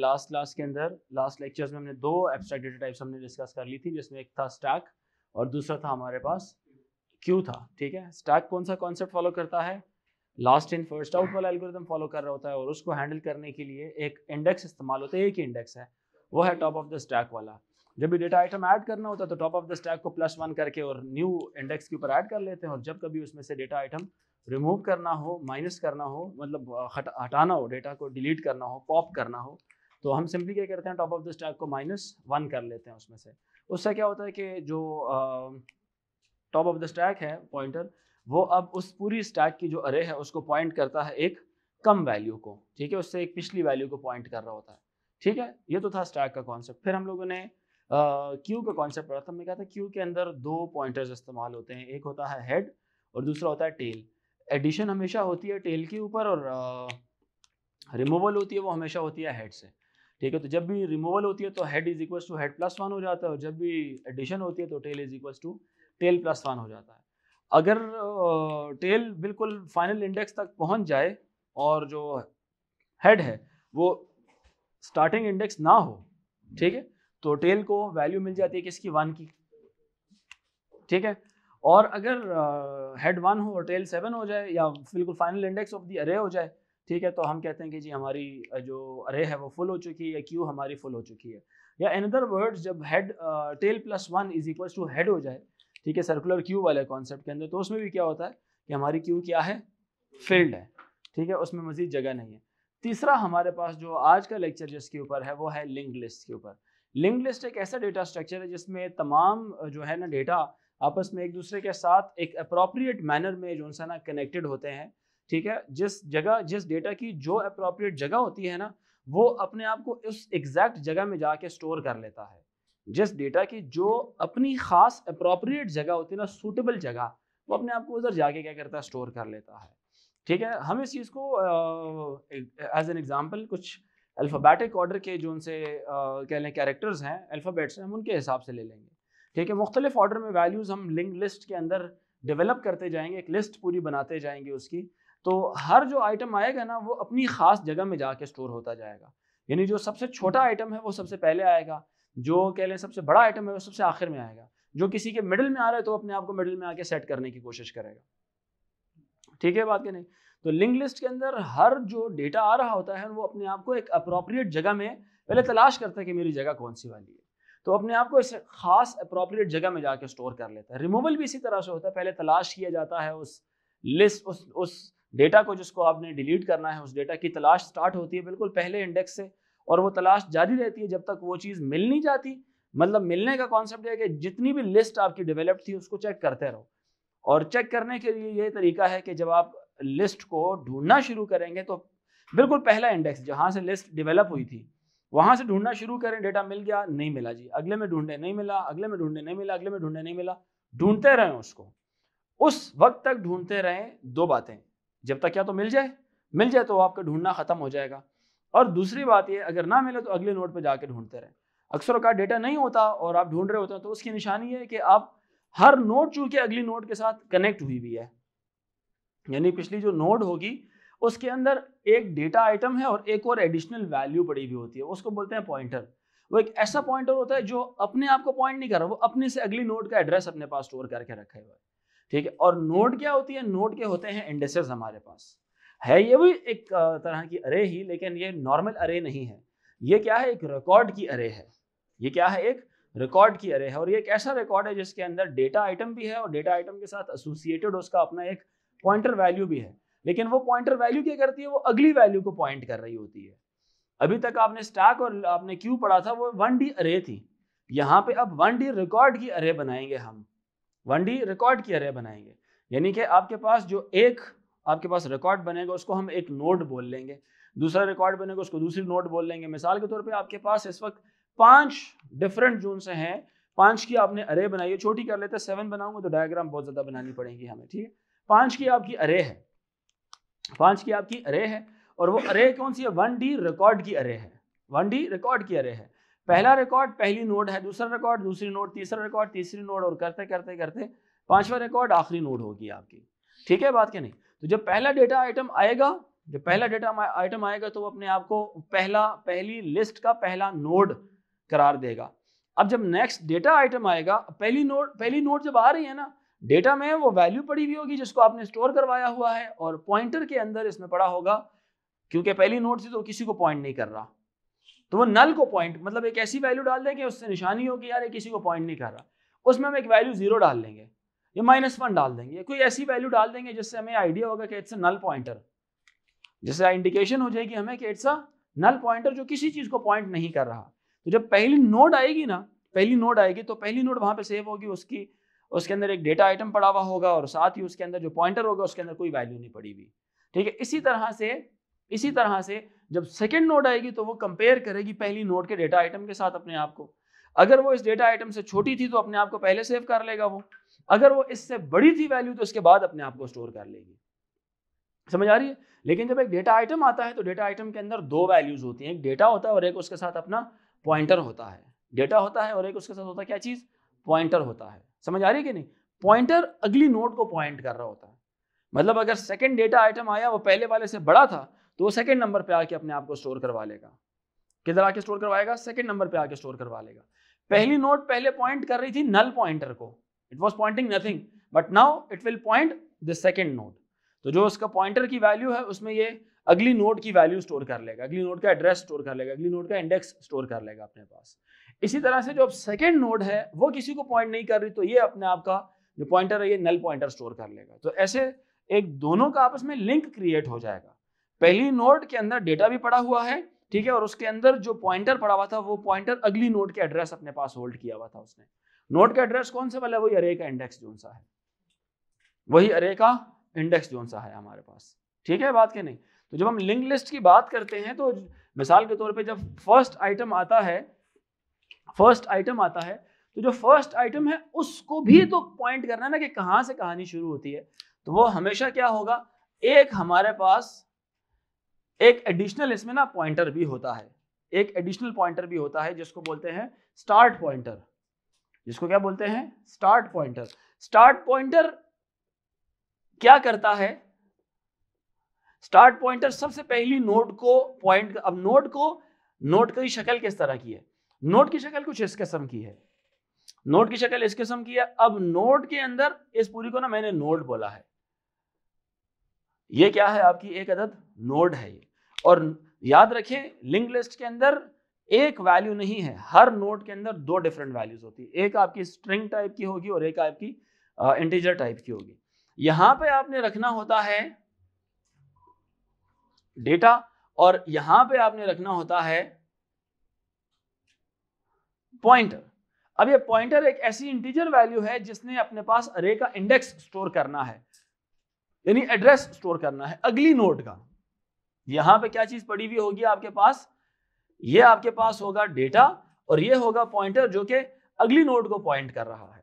Last class के अंदर last lectures में हमने दो एब्स्ट्रैक्ट डेटा टाइप्स हमने डिस्कस कर ली थी जिसमें एक था स्टैक और दूसरा था हमारे पास क्यू था ठीक है स्टैक कौन सा कॉन्सेप्ट फॉलो करता है लास्ट इन फर्स्ट आउट वाला एल्गोरिथम फॉलो कर रहा होता है और उसको हैंडल करने के लिए एक इंडेक्स इस्तेमाल होता है एक ही इंडेक्स है वो है टॉप ऑफ द स्टैक वाला जब भी डेटा आइटम ऐड करना होता है तो टॉप ऑफ द स्टैक को प्लस वन करके और न्यू इंडेक्स के ऊपर ऐड कर लेते हैं और जब कभी उसमें से डेटा आइटम रिमूव करना हो माइनस करना हो मतलब हटाना हो डेटा को डिलीट करना हो पॉप करना हो तो हम सिंपली क्या करते हैं टॉप ऑफ द स्टैक को माइनस वन कर लेते हैं उसमें से उससे क्या होता है कि जो टॉप ऑफ द स्टैक है पॉइंटर वो अब उस पूरी स्टैक की जो अरे है उसको पॉइंट करता है एक कम वैल्यू को ठीक है उससे एक पिछली वैल्यू को पॉइंट कर रहा होता है ठीक है ये तो था स्टैक का कॉन्सेप्ट फिर हम लोगों ने क्यू का कॉन्सेप्ट पढ़ा था हमने कहा था क्यू के अंदर दो पॉइंटर्स इस्तेमाल होते हैं एक होता है हेड और दूसरा होता है टेल एडिशन हमेशा होती है टेल के ऊपर और रिमूवल होती है वो हमेशा होती है हेड से ठीक है तो जब भी रिमूवल होती है तो head is equal to head plus one हो जाता है और जब भी एडिशन होती है तो tail is equal to tail plus one हो जाता है अगर टेल बिल्कुल फाइनल इंडेक्स तक पहुंच जाए और जो हेड है वो स्टार्टिंग इंडेक्स ना हो ठीक है तो टेल को वैल्यू मिल जाती है किसकी वन की ठीक है और अगर हेड वन हो और टेल सेवन हो जाए या बिल्कुल फाइनल इंडेक्स ऑफ दी अरे हो जाए ठीक है तो हम कहते हैं कि जी हमारी जो अरे है वो फुल हो चुकी है या क्यू हमारी फुल हो चुकी है या इन अदर वर्ड्स जब head tail plus one is equal to head हो जाए ठीक है सर्कुलर क्यू वाले कॉन्सेप्ट के अंदर तो उसमें भी क्या होता है कि हमारी क्यू क्या है फील्ड है ठीक है उसमें मजीद जगह नहीं है तीसरा हमारे पास जो आज का लेक्चर जिसके ऊपर है वो है लिंक लिस्ट के ऊपर लिंक लिस्ट एक ऐसा डेटा स्ट्रक्चर है जिसमें तमाम जो है ना डेटा आपस में एक दूसरे के साथ एक अप्रोप्रिएट मैनर में जो है ना कनेक्टेड होते हैं ठीक है जिस जगह जिस डेटा की जो अप्रोप्रिएट जगह होती है ना वो अपने आप को उस एग्जैक्ट जगह में जाके स्टोर कर लेता है जिस डेटा की जो अपनी खास अप्रोप्रिएट जगह होती है ना सूटेबल जगह वो अपने आप को उधर जाके क्या करता है स्टोर कर लेता है ठीक है हम इस चीज़ को एज एन एग्जाम्पल कुछ अल्फ़ाबेटिक ऑर्डर के जो उनसे कह लें कैरेक्टर्स हैं अल्फ़ाबेट्स हैं हम उनके हिसाब से ले लेंगे ठीक है मुख्तलिफ ऑर्डर में वैल्यूज़ हम लिंक लिस्ट के अंदर डेवलप करते जाएंगे एक लिस्ट पूरी बनाते जाएंगे उसकी तो हर जो आइटम आएगा ना वो अपनी ख़ास जगह में जाके स्टोर होता जाएगा यानी जो सबसे छोटा आइटम है वो सबसे पहले आएगा जो कह लें सबसे बड़ा आइटम है वो सबसे आखिर में आएगा जो किसी के मिडिल में आ रहा है तो अपने आप को मिडिल में आके सेट करने की कोशिश करेगा ठीक है बात के नहीं तो लिंक लिस्ट के अंदर हर जो डेटा आ रहा होता है वो अपने आप को एक अप्रोप्रिएट जगह में पहले तलाश करता है कि मेरी जगह कौन सी वाली है तो अपने आप को इस खास अप्रोप्रिएट जगह में जाके स्टोर कर लेता है रिमूवल भी इसी तरह से होता है पहले तलाश किया जाता है उस लिस्ट उस उस डेटा को जिसको आपने डिलीट करना है उस डेटा की तलाश स्टार्ट होती है बिल्कुल पहले इंडेक्स से और वो तलाश जारी रहती है जब तक वो चीज़ मिल नहीं जाती मतलब मिलने का कॉन्सेप्ट है कि जितनी भी लिस्ट आपकी डेवलप्ड थी उसको चेक करते रहो और चेक करने के लिए ये तरीका है कि जब आप लिस्ट को ढूंढना शुरू करेंगे तो बिल्कुल पहला इंडेक्स जहाँ से लिस्ट डिवेलप हुई थी वहाँ से ढूंढना शुरू करें डेटा मिल गया नहीं मिला जी अगले में ढूंढे नहीं मिला अगले में ढूंढे नहीं मिला अगले में ढूंढे नहीं मिला ढूंढते रहें उसको उस वक्त तक ढूंढते रहें दो बातें जब तक या तो मिल जाए मिल जाए तो आपका ढूंढना खत्म हो जाएगा और दूसरी बात ये अगर ना मिले तो अगले नोट पर जाके ढूंढते रहें अक्सर का डेटा नहीं होता और आप ढूंढ रहे होते हैं तो उसकी निशानी है कि आप हर नोट चूंकि अगली नोट के साथ कनेक्ट हुई भी है यानी पिछली जो नोट होगी उसके अंदर एक डेटा आइटम है और एक और एडिशनल वैल्यू पड़ी हुई होती है उसको बोलते हैं पॉइंटर वो एक ऐसा पॉइंटर होता है जो अपने आप को पॉइंट नहीं कर रहा वो अपने से अगली नोट का एड्रेस अपने पास स्टोर करके रखा हुआ है ठीक है और नोड क्या होती है नोड के होते हैं इंडेसेस हमारे पास है ये भी एक तरह की अरे ही लेकिन ये नॉर्मल अरे नहीं है ये क्या है एक रिकॉर्ड की अरे है ये क्या है एक रिकॉर्ड की अरे है और ये एक ऐसा रिकॉर्ड है जिसके अंदर डेटा आइटम भी है और डेटा आइटम के साथ एसोसिएटेड उसका अपना एक पॉइंटर वैल्यू भी है लेकिन वो पॉइंटर वैल्यू क्या करती है वो अगली वैल्यू को पॉइंट कर रही होती है अभी तक आपने स्टैक और आपने क्यू पढ़ा था वो वन डी अरे थी यहाँ पे अब वन डी रिकॉर्ड की अरे बनाएंगे हम डी रिकॉर्ड की अरे बनाएंगे यानी कि आपके पास जो एक आपके पास रिकॉर्ड बनेगा उसको हम एक नोट बोल लेंगे दूसरा रिकॉर्ड बनेगा उसको दूसरी नोट बोल लेंगे मिसाल के तौर पर आपके पास इस वक्त पांच डिफरेंट जोन से हैं पांच की आपने अरे बनाई है छोटी कर लेते हैं सेवन बनाऊंगा तो डायग्राम बहुत ज़्यादा बनानी पड़ेगी हमें ठीक है पांच की आपकी अरे है पांच की आपकी अरे है और वो अरे कौन सी है वन डी रिकॉर्ड की अरे है वन डी रिकॉर्ड की अरे है पहला रिकॉर्ड हाँ। पहली नोड है दूसरा रिकॉर्ड दूसरी नोड तीसरा रिकॉर्ड तीसरी नोड और करते करते करते पांचवा रिकॉर्ड आखिरी नोड होगी आपकी ठीक है बात क्या नहीं तो जब पहला डेटा आइटम आएगा जब पहला डेटा आइटम आएगा तो वो अपने आप को पहला पहली लिस्ट का पहला नोड करार देगा अब जब नेक्स्ट डेटा आइटम आएगा पहली नोड पहली नोड जब आ रही है ना डेटा में वो वैल्यू पड़ी हुई होगी जिसको आपने स्टोर करवाया हुआ है और पॉइंटर के अंदर इसमें पड़ा होगा क्योंकि पहली नोड से तो किसी को पॉइंट नहीं कर रहा तो वो नल को पॉइंट मतलब एक ऐसी वैल्यू डाल दें कि उससे निशानी हो कि यार ये किसी को पॉइंट नहीं कर रहा उसमें हम एक वैल्यू जीरो डाल देंगे या माइनस वन डाल देंगे कोई ऐसी वैल्यू डाल देंगे जिससे हमें आइडिया होगा कि इट्स अ नल पॉइंटर जिससे इंडिकेशन हो जाएगी हमें कि इट्स अ नल पॉइंटर जो किसी चीज़ को पॉइंट नहीं कर रहा तो जब पहली नोड आएगी ना पहली नोड आएगी तो पहली नोड वहां पे सेव होगी उसकी उसके अंदर एक डेटा आइटम पड़ा हुआ होगा और साथ ही उसके अंदर जो पॉइंटर होगा उसके अंदर कोई वैल्यू नहीं पड़ी हुई ठीक है इसी तरह से इसी तरह से जब सेकेंड नोड आएगी तो वो कंपेयर करेगी पहली नोड के डेटा आइटम के साथ अपने आप को अगर वो इस डेटा आइटम से छोटी थी तो अपने आप को पहले सेव कर लेगा वो अगर वो इससे बड़ी थी वैल्यू तो इसके बाद अपने आप को स्टोर कर लेगी समझ आ रही है लेकिन जब एक डेटा आइटम आता है तो डेटा आइटम के अंदर दो वैल्यूज होती हैं एक डेटा होता है और एक उसके साथ अपना पॉइंटर होता है डेटा होता है और एक उसके साथ होता है क्या चीज़ पॉइंटर होता है समझ आ रही है कि नहीं पॉइंटर अगली नोड को पॉइंट कर रहा होता है मतलब अगर सेकेंड डेटा आइटम आया वो पहले वाले से बड़ा था तो वो सेकेंड नंबर पर आके अपने आप को स्टोर करवा लेगा किधर आके स्टोर करवाएगा सेकेंड नंबर पर आके स्टोर करवा लेगा पहली नोट पहले पॉइंट कर रही थी नल पॉइंटर को it was pointing nothing but now it will point the second node तो जो उसका पॉइंटर की वैल्यू है उसमें ये अगली नोट की वैल्यू स्टोर कर लेगा अगली नोट का एड्रेस स्टोर कर लेगा अगली नोट का इंडेक्स स्टोर कर लेगा अपने पास इसी तरह से जो अब सेकेंड नोट है वो किसी को पॉइंट नहीं कर रही तो ये अपने आप का जो पॉइंटर है ये नल पॉइंटर स्टोर कर लेगा तो ऐसे एक दोनों का आपस में लिंक क्रिएट हो जाएगा पहली नोड के अंदर डेटा भी पड़ा हुआ है ठीक है और उसके अंदर जो पॉइंटर पड़ा हुआ था वो पॉइंटर अगली नोड के एड्रेस अपने पास होल्ड किया हुआ था उसने नोड का एड्रेस कौन सा वाला वही अरे का इंडेक्स जोन सा है वही अरे का इंडेक्स जोन सा है हमारे पास ठीक है बात के नहीं तो जब हम लिंक लिस्ट की बात करते हैं तो मिसाल के तौर पे जब फर्स्ट आइटम आता है फर्स्ट आइटम आता है तो जो फर्स्ट आइटम है उसको भी तो पॉइंट करना है ना कि कहां से कहानी शुरू होती है तो वो हमेशा क्या होगा एक हमारे पास एक एडिशनल इसमें ना पॉइंटर भी होता है एक एडिशनल पॉइंटर भी होता है जिसको बोलते हैं स्टार्ट पॉइंटर जिसको क्या बोलते हैं स्टार्ट पॉइंटर स्टार्ट पॉइंटर क्या करता है स्टार्ट पॉइंटर सबसे पहली नोट को पॉइंट अब नोट को नोट की शक्ल किस तरह की है नोट की शक्ल कुछ इस किस्म की है नोट की शक्ल इस किस्म की है अब नोट के अंदर इस पूरी को ना मैंने नोट बोला है ये क्या है आपकी एक अदद नोड है ये और याद रखें लिंक लिस्ट के अंदर एक वैल्यू नहीं है हर नोड के अंदर दो डिफरेंट वैल्यूज होती है एक आपकी स्ट्रिंग टाइप की होगी और एक आपकी इंटीजर टाइप की होगी यहां पे आपने रखना होता है डेटा और यहां पे आपने रखना होता है पॉइंटर अब ये पॉइंटर एक ऐसी इंटीजर वैल्यू है जिसने अपने पास अरे का इंडेक्स स्टोर करना है यानी एड्रेस स्टोर करना है अगली नोट का यहां पे क्या चीज पड़ी हुई होगी आपके पास ये आपके पास होगा डेटा और ये होगा पॉइंटर जो कि अगली नोट को पॉइंट कर रहा है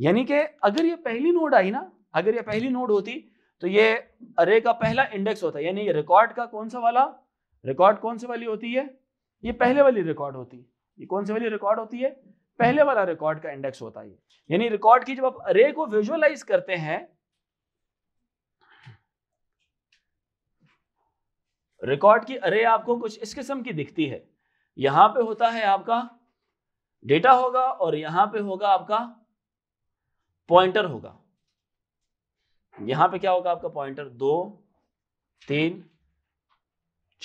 यानी कि अगर ये पहली नोट आई ना अगर ये पहली नोट होती तो ये अरे का पहला इंडेक्स होता है यानी ये रिकॉर्ड का कौन सा वाला रिकॉर्ड कौन सी वाली होती है ये पहले वाली रिकॉर्ड होती है ये कौन सी वाली रिकॉर्ड होती है पहले वाला रिकॉर्ड का इंडेक्स होता है यानी रिकॉर्ड की जब आप अरे को विजुअलाइज करते हैं रिकॉर्ड की अरे आपको कुछ इस किस्म की दिखती है यहां पे होता है आपका डेटा होगा और यहां पे होगा आपका पॉइंटर होगा यहां पे क्या होगा आपका पॉइंटर दो तीन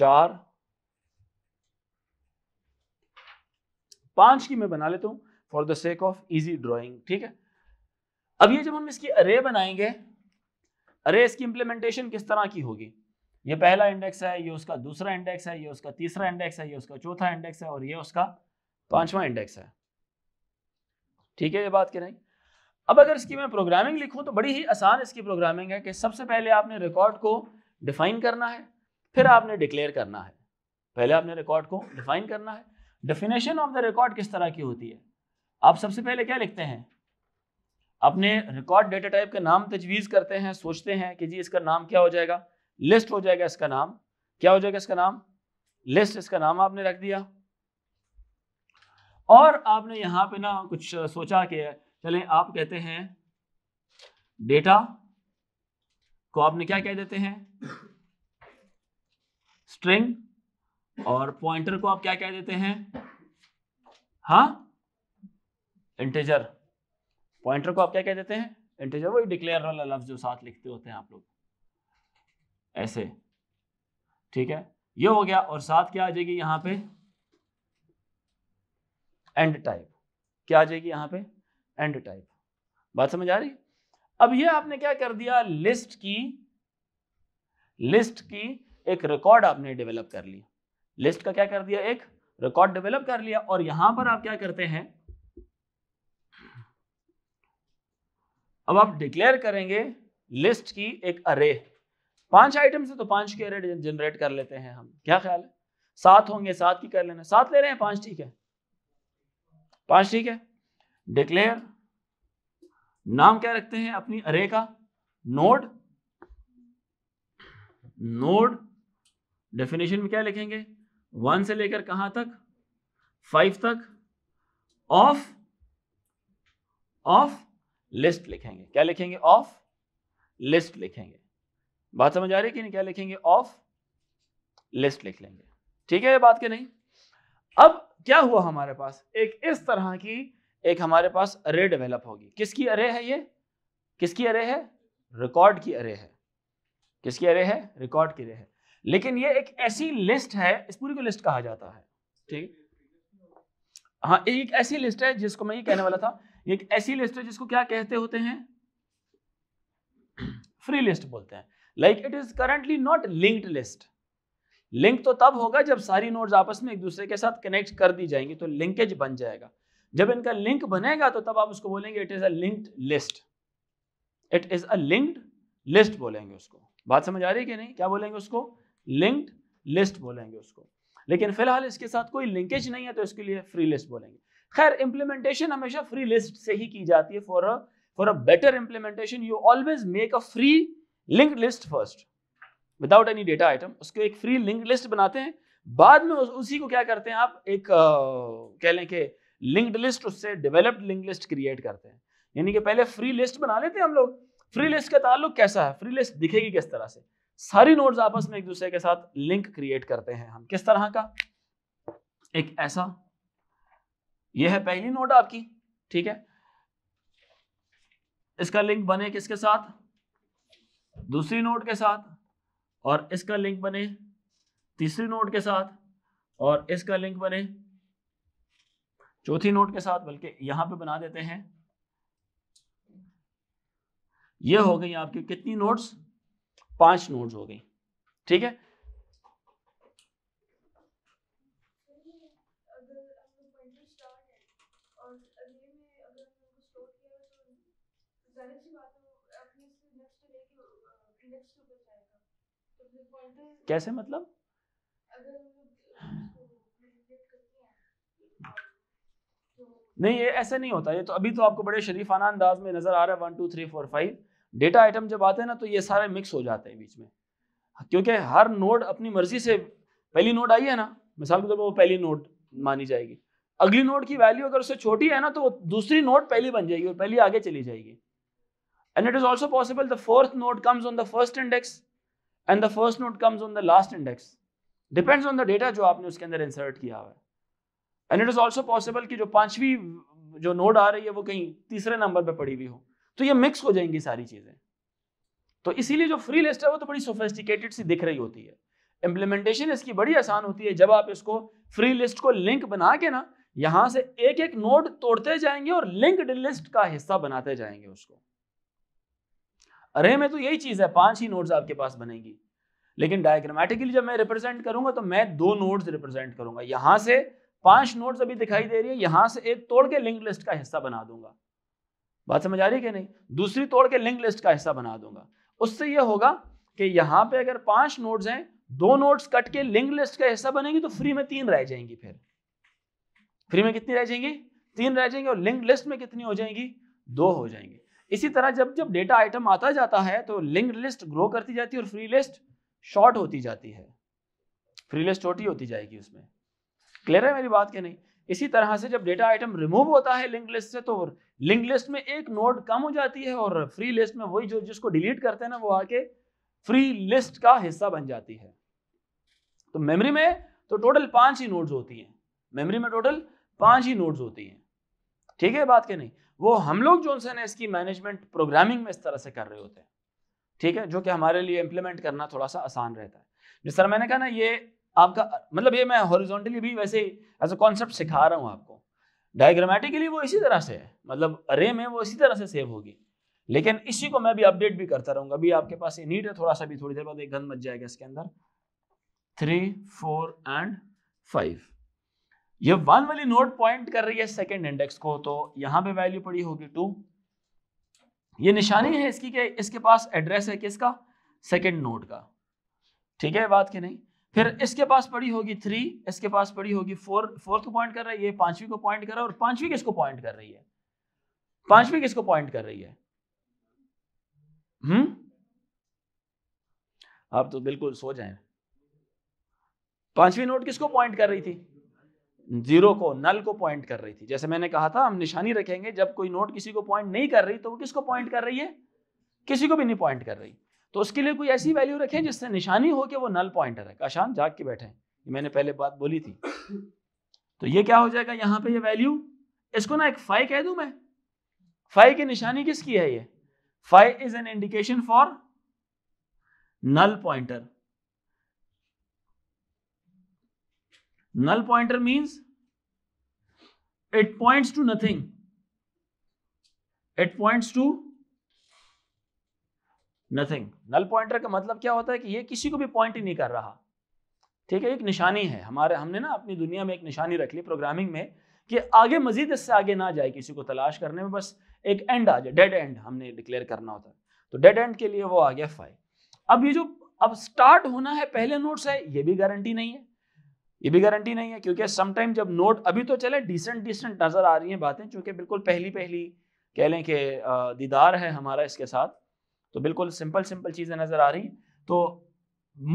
चार पांच की मैं बना लेता हूं for the sake of easy drawing ठीक है अब ये जब हम इसकी अरे बनाएंगे अरे इसकी इंप्लीमेंटेशन किस तरह की होगी ये पहला इंडेक्स है ये उसका दूसरा इंडेक्स है ये उसका तीसरा इंडेक्स है ये उसका चौथा इंडेक्स है और ये उसका पांचवा इंडेक्स है ठीक है ये बात करें अब अगर इसकी मैं प्रोग्रामिंग लिखूं तो बड़ी ही आसान इसकी प्रोग्रामिंग है कि सबसे पहले आपने रिकॉर्ड को डिफाइन करना है फिर आपने डिक्लेयर करना है पहले आपने रिकॉर्ड को डिफाइन करना है डेफिनेशन ऑफ द रिकॉर्ड किस तरह की होती है आप सबसे पहले क्या लिखते हैं अपने रिकॉर्ड डेटा टाइप का नाम तजवीज़ करते हैं सोचते हैं कि जी इसका नाम क्या हो जाएगा लिस्ट हो जाएगा इसका नाम क्या हो जाएगा इसका नाम लिस्ट इसका नाम आपने रख दिया और आपने यहां पे ना कुछ सोचा कि चले आप कहते हैं डेटा को आपने क्या कह देते हैं स्ट्रिंग और पॉइंटर को आप क्या कह देते हैं हा इंटेजर पॉइंटर को आप क्या कह देते हैं इंटेजर वही डिक्लेयर वाला लफ्ज जो साथ लिखते होते हैं आप लोग ऐसे ठीक है ये हो गया और साथ क्या आ जाएगी यहां पे एंड टाइप क्या आ जाएगी यहां पे एंड टाइप बात समझ आ रही अब ये आपने क्या कर दिया लिस्ट की लिस्ट की एक रिकॉर्ड आपने डेवलप कर ली लिस्ट का क्या कर दिया एक रिकॉर्ड डेवलप कर लिया और यहां पर आप क्या करते हैं अब आप डिक्लेयर करेंगे लिस्ट की एक अरे पांच आइटम से तो पांच के रेट जनरेट कर लेते हैं हम क्या ख्याल है सात होंगे सात की कर लेना सात ले रहे हैं पांच ठीक है पांच ठीक है डिक्लेयर नाम क्या रखते हैं अपनी अरे का नोड नोड डेफिनेशन में क्या लिखेंगे वन से लेकर कहां तक फाइव तक ऑफ ऑफ लिस्ट लिखेंगे क्या लिखेंगे ऑफ लिस्ट लिखेंगे बात समझ आ रही है कि नहीं क्या लिखेंगे ऑफ लिस्ट लिख लेंगे ठीक है ये बात के नहीं अब क्या हुआ हमारे पास एक इस तरह की एक हमारे पास अरे डेवलप होगी किसकी अरे है ये किसकी अरे है रिकॉर्ड की अरे है किसकी अरे है रिकॉर्ड की अरे है लेकिन ये एक ऐसी लिस्ट है इस पूरी को लिस्ट कहा जाता है ठीक हाँ एक ऐसी लिस्ट है जिसको मैं ये कहने वाला था एक ऐसी लिस्ट है जिसको क्या कहते होते हैं फ्री लिस्ट बोलते हैं like it is currently not linked list link तो तब होगा जब सारी नोड्स आपस में एक दूसरे के साथ कनेक्ट कर दी जाएंगी तो लिंकेज बन जाएगा जब इनका लिंक बनेगा तो तब आप उसको बोलेंगे it is a linked list it is a linked list बोलेंगे उसको बात समझ आ रही है कि नहीं क्या बोलेंगे उसको लिंक्ड लिस्ट बोलेंगे उसको लेकिन फिलहाल इसके साथ कोई लिंकेज नहीं है तो इसके लिए फ्री लिस्ट बोलेंगे खैर इंप्लीमेंटेशन हमेशा फ्री लिस्ट से ही की जाती है for a for a better implementation you always make a free link list first without any data item उसको एक फ्री लिंक लिस्ट बनाते हैं बाद में उस, उसी को क्या करते हैं आप एक uh, कह लें कि लिंक्ड लिस्ट उससे डेवलप्ड लिंक लिस्ट क्रिएट करते हैं यानी कि पहले फ्री लिस्ट बना लेते हैं हम लोग फ्री लिस्ट का ताल्लुक कैसा है फ्री लिस्ट दिखेगी किस तरह से सारी नोट्स आपस में एक दूसरे के साथ लिंक क्रिएट करते हैं हम किस तरह का एक ऐसा यह है पहली नोट आपकी ठीक है इसका लिंक बने किसके साथ दूसरी नोट के साथ और इसका लिंक बने तीसरी नोट के साथ और इसका लिंक बने चौथी नोट के साथ बल्कि यहां पे बना देते हैं ये हो गई आपकी कितनी नोट्स पांच नोट्स हो गई ठीक है कैसे मतलब नहीं ये ऐसे नहीं होता ये तो अभी तो आपको बड़े शरीफाना अंदाज में नजर आ रहा है one two three four five data item जब आते हैं ना तो ये सारे मिक्स हो जाते हैं बीच में क्योंकि हर नोड अपनी मर्जी से पहली नोड आई है ना मिसाल के तौर पर वो पहली नोड मानी जाएगी अगली नोड की वैल्यू अगर उससे छोटी है ना तो दूसरी नोड पहली बन जाएगी और पहली आगे चली जाएगी and it is also possible the fourth node comes on the first index and the first node comes on the last index depends on the data जो आपने उसके अंदर इंसर्ट किया हुआ है and it is also possible कि जो पांचवी जो नोड आ रही है वो कहीं तीसरे नंबर पर पड़ी हुई हो तो ये मिक्स हो जाएंगी सारी चीजें तो इसीलिए जो फ्री लिस्ट है वो तो बड़ी सोफेस्टिकेटेड सी दिख रही होती है इंप्लीमेंटेशन इसकी बड़ी आसान होती है जब आप इसको फ्री लिस्ट को लिंक बना के ना यहां से एक एक नोड तोड़ते जाएंगे और लिंक्ड लिस्ट का हिस्सा बनाते जाएंगे उसको अरे में तो यही चीज़ है पांच ही नोड्स आपके पास बनेगी लेकिन डायग्रामेटिकली जब मैं रिप्रेजेंट करूंगा तो मैं दो नोड्स रिप्रेजेंट करूंगा यहां से पांच नोड्स अभी दिखाई दे रही है यहां से एक तोड़ के लिंक लिस्ट का हिस्सा बना दूंगा बात समझ आ रही है कि नहीं दूसरी तोड़ के लिंक लिस्ट का हिस्सा बना दूंगा उससे यह होगा कि यहां पर अगर पांच नोट हैं दो नोट्स कट के लिंक लिस्ट का हिस्सा बनेगी तो फ्री में तीन रह जाएंगी फिर फ्री में कितनी रह जाएंगी तीन रह जाएंगी और लिंक लिस्ट में कितनी हो जाएंगी दो हो जाएंगे इसी तरह जब जब डेटा आइटम आता जाता है तो लिंक लिस्ट ग्रो करती जाती है और फ्री लिस्ट शॉर्ट होती जाती है फ्री लिस्ट छोटी होती जाएगी उसमें क्लियर है मेरी बात क्या नहीं इसी तरह से जब डेटा आइटम रिमूव होता है लिंक लिस्ट से तो लिंक लिस्ट में एक नोड कम हो जाती है और फ्री लिस्ट में वही जो जिसको डिलीट करते हैं ना वो आके फ्री लिस्ट का हिस्सा बन जाती है तो मेमोरी में तो टोटल पांच ही नोड्स होती हैं मेमोरी में टोटल पांच ही नोड्स होती हैं ठीक है बात क्या नहीं वो हम लोग जॉनसन एस इसकी मैनेजमेंट प्रोग्रामिंग में इस तरह से कर रहे होते हैं ठीक है जो कि हमारे लिए इम्प्लीमेंट करना थोड़ा सा आसान रहता है जिस तरह मैंने कहा ना ये आपका मतलब ये मैं हॉरिजॉन्टली भी वैसे ही एज अ कॉन्सेप्ट सिखा रहा हूँ आपको डायग्रामेटिकली वो इसी तरह से है मतलब अरे में वो इसी तरह से सेव होगी लेकिन इसी को मैं भी अपडेट भी करता रहूंगा अभी आपके पास ये नीट है थोड़ा सा भी थोड़ी देर बाद एक गंद मच जाएगा इसके अंदर थ्री फोर एंड फाइव ये वन वाली नोट पॉइंट कर रही है सेकेंड इंडेक्स को तो यहां पे वैल्यू पड़ी होगी टू ये निशानी है इसकी के इसके पास एड्रेस है किसका सेकेंड नोट का ठीक है बात की नहीं फिर इसके पास पड़ी होगी थ्री इसके पास पड़ी होगी फोर फोर्थ को पॉइंट कर रहा है ये पांचवी को पॉइंट कर रहा है और पांचवी किसको पॉइंट कर रही है पांचवी किसको पॉइंट कर रही है हम्म आप तो बिल्कुल सो जाए पांचवी नोट किसको पॉइंट कर रही थी जीरो को नल को पॉइंट कर रही थी जैसे मैंने कहा था हम निशानी रखेंगे जब कोई नोट किसी को पॉइंट नहीं कर रही तो वो किसको पॉइंट कर रही है किसी को भी नहीं पॉइंट कर रही तो उसके लिए कोई ऐसी वैल्यू रखें जिससे निशानी हो कि वो नल पॉइंटर है काशान जाग के बैठे मैंने पहले बात बोली थी तो ये क्या हो जाएगा यहाँ पे ये वैल्यू इसको ना एक फाइव कह दू मैं फाइव की निशानी किसकी है ये five is an indication for null pointer null pointer means it points to nothing it point to nothing null pointer का मतलब क्या होता है कि ये किसी को भी पॉइंट ही नहीं कर रहा ठीक है एक निशानी है हमारे हमने ना अपनी दुनिया में एक निशानी रख ली प्रोग्रामिंग में कि आगे मजीद इससे आगे ना जाए किसी को तलाश करने में बस एक एंड आ जाए डेड एंड हमने डिक्लेयर करना होता है तो डेड एंड के लिए वो आ गया फाइव अब ये जो अब स्टार्ट होना है पहले नोट्स है ये भी गारंटी नहीं है ये भी गारंटी नहीं है क्योंकि समटाइम जब नोट अभी तो चले डिसेंट डिसेंट नज़र आ रही हैं बातें चूंकि बिल्कुल पहली पहली कह लें कि दीदार है हमारा इसके साथ तो बिल्कुल सिंपल सिंपल चीज़ें नज़र आ रही तो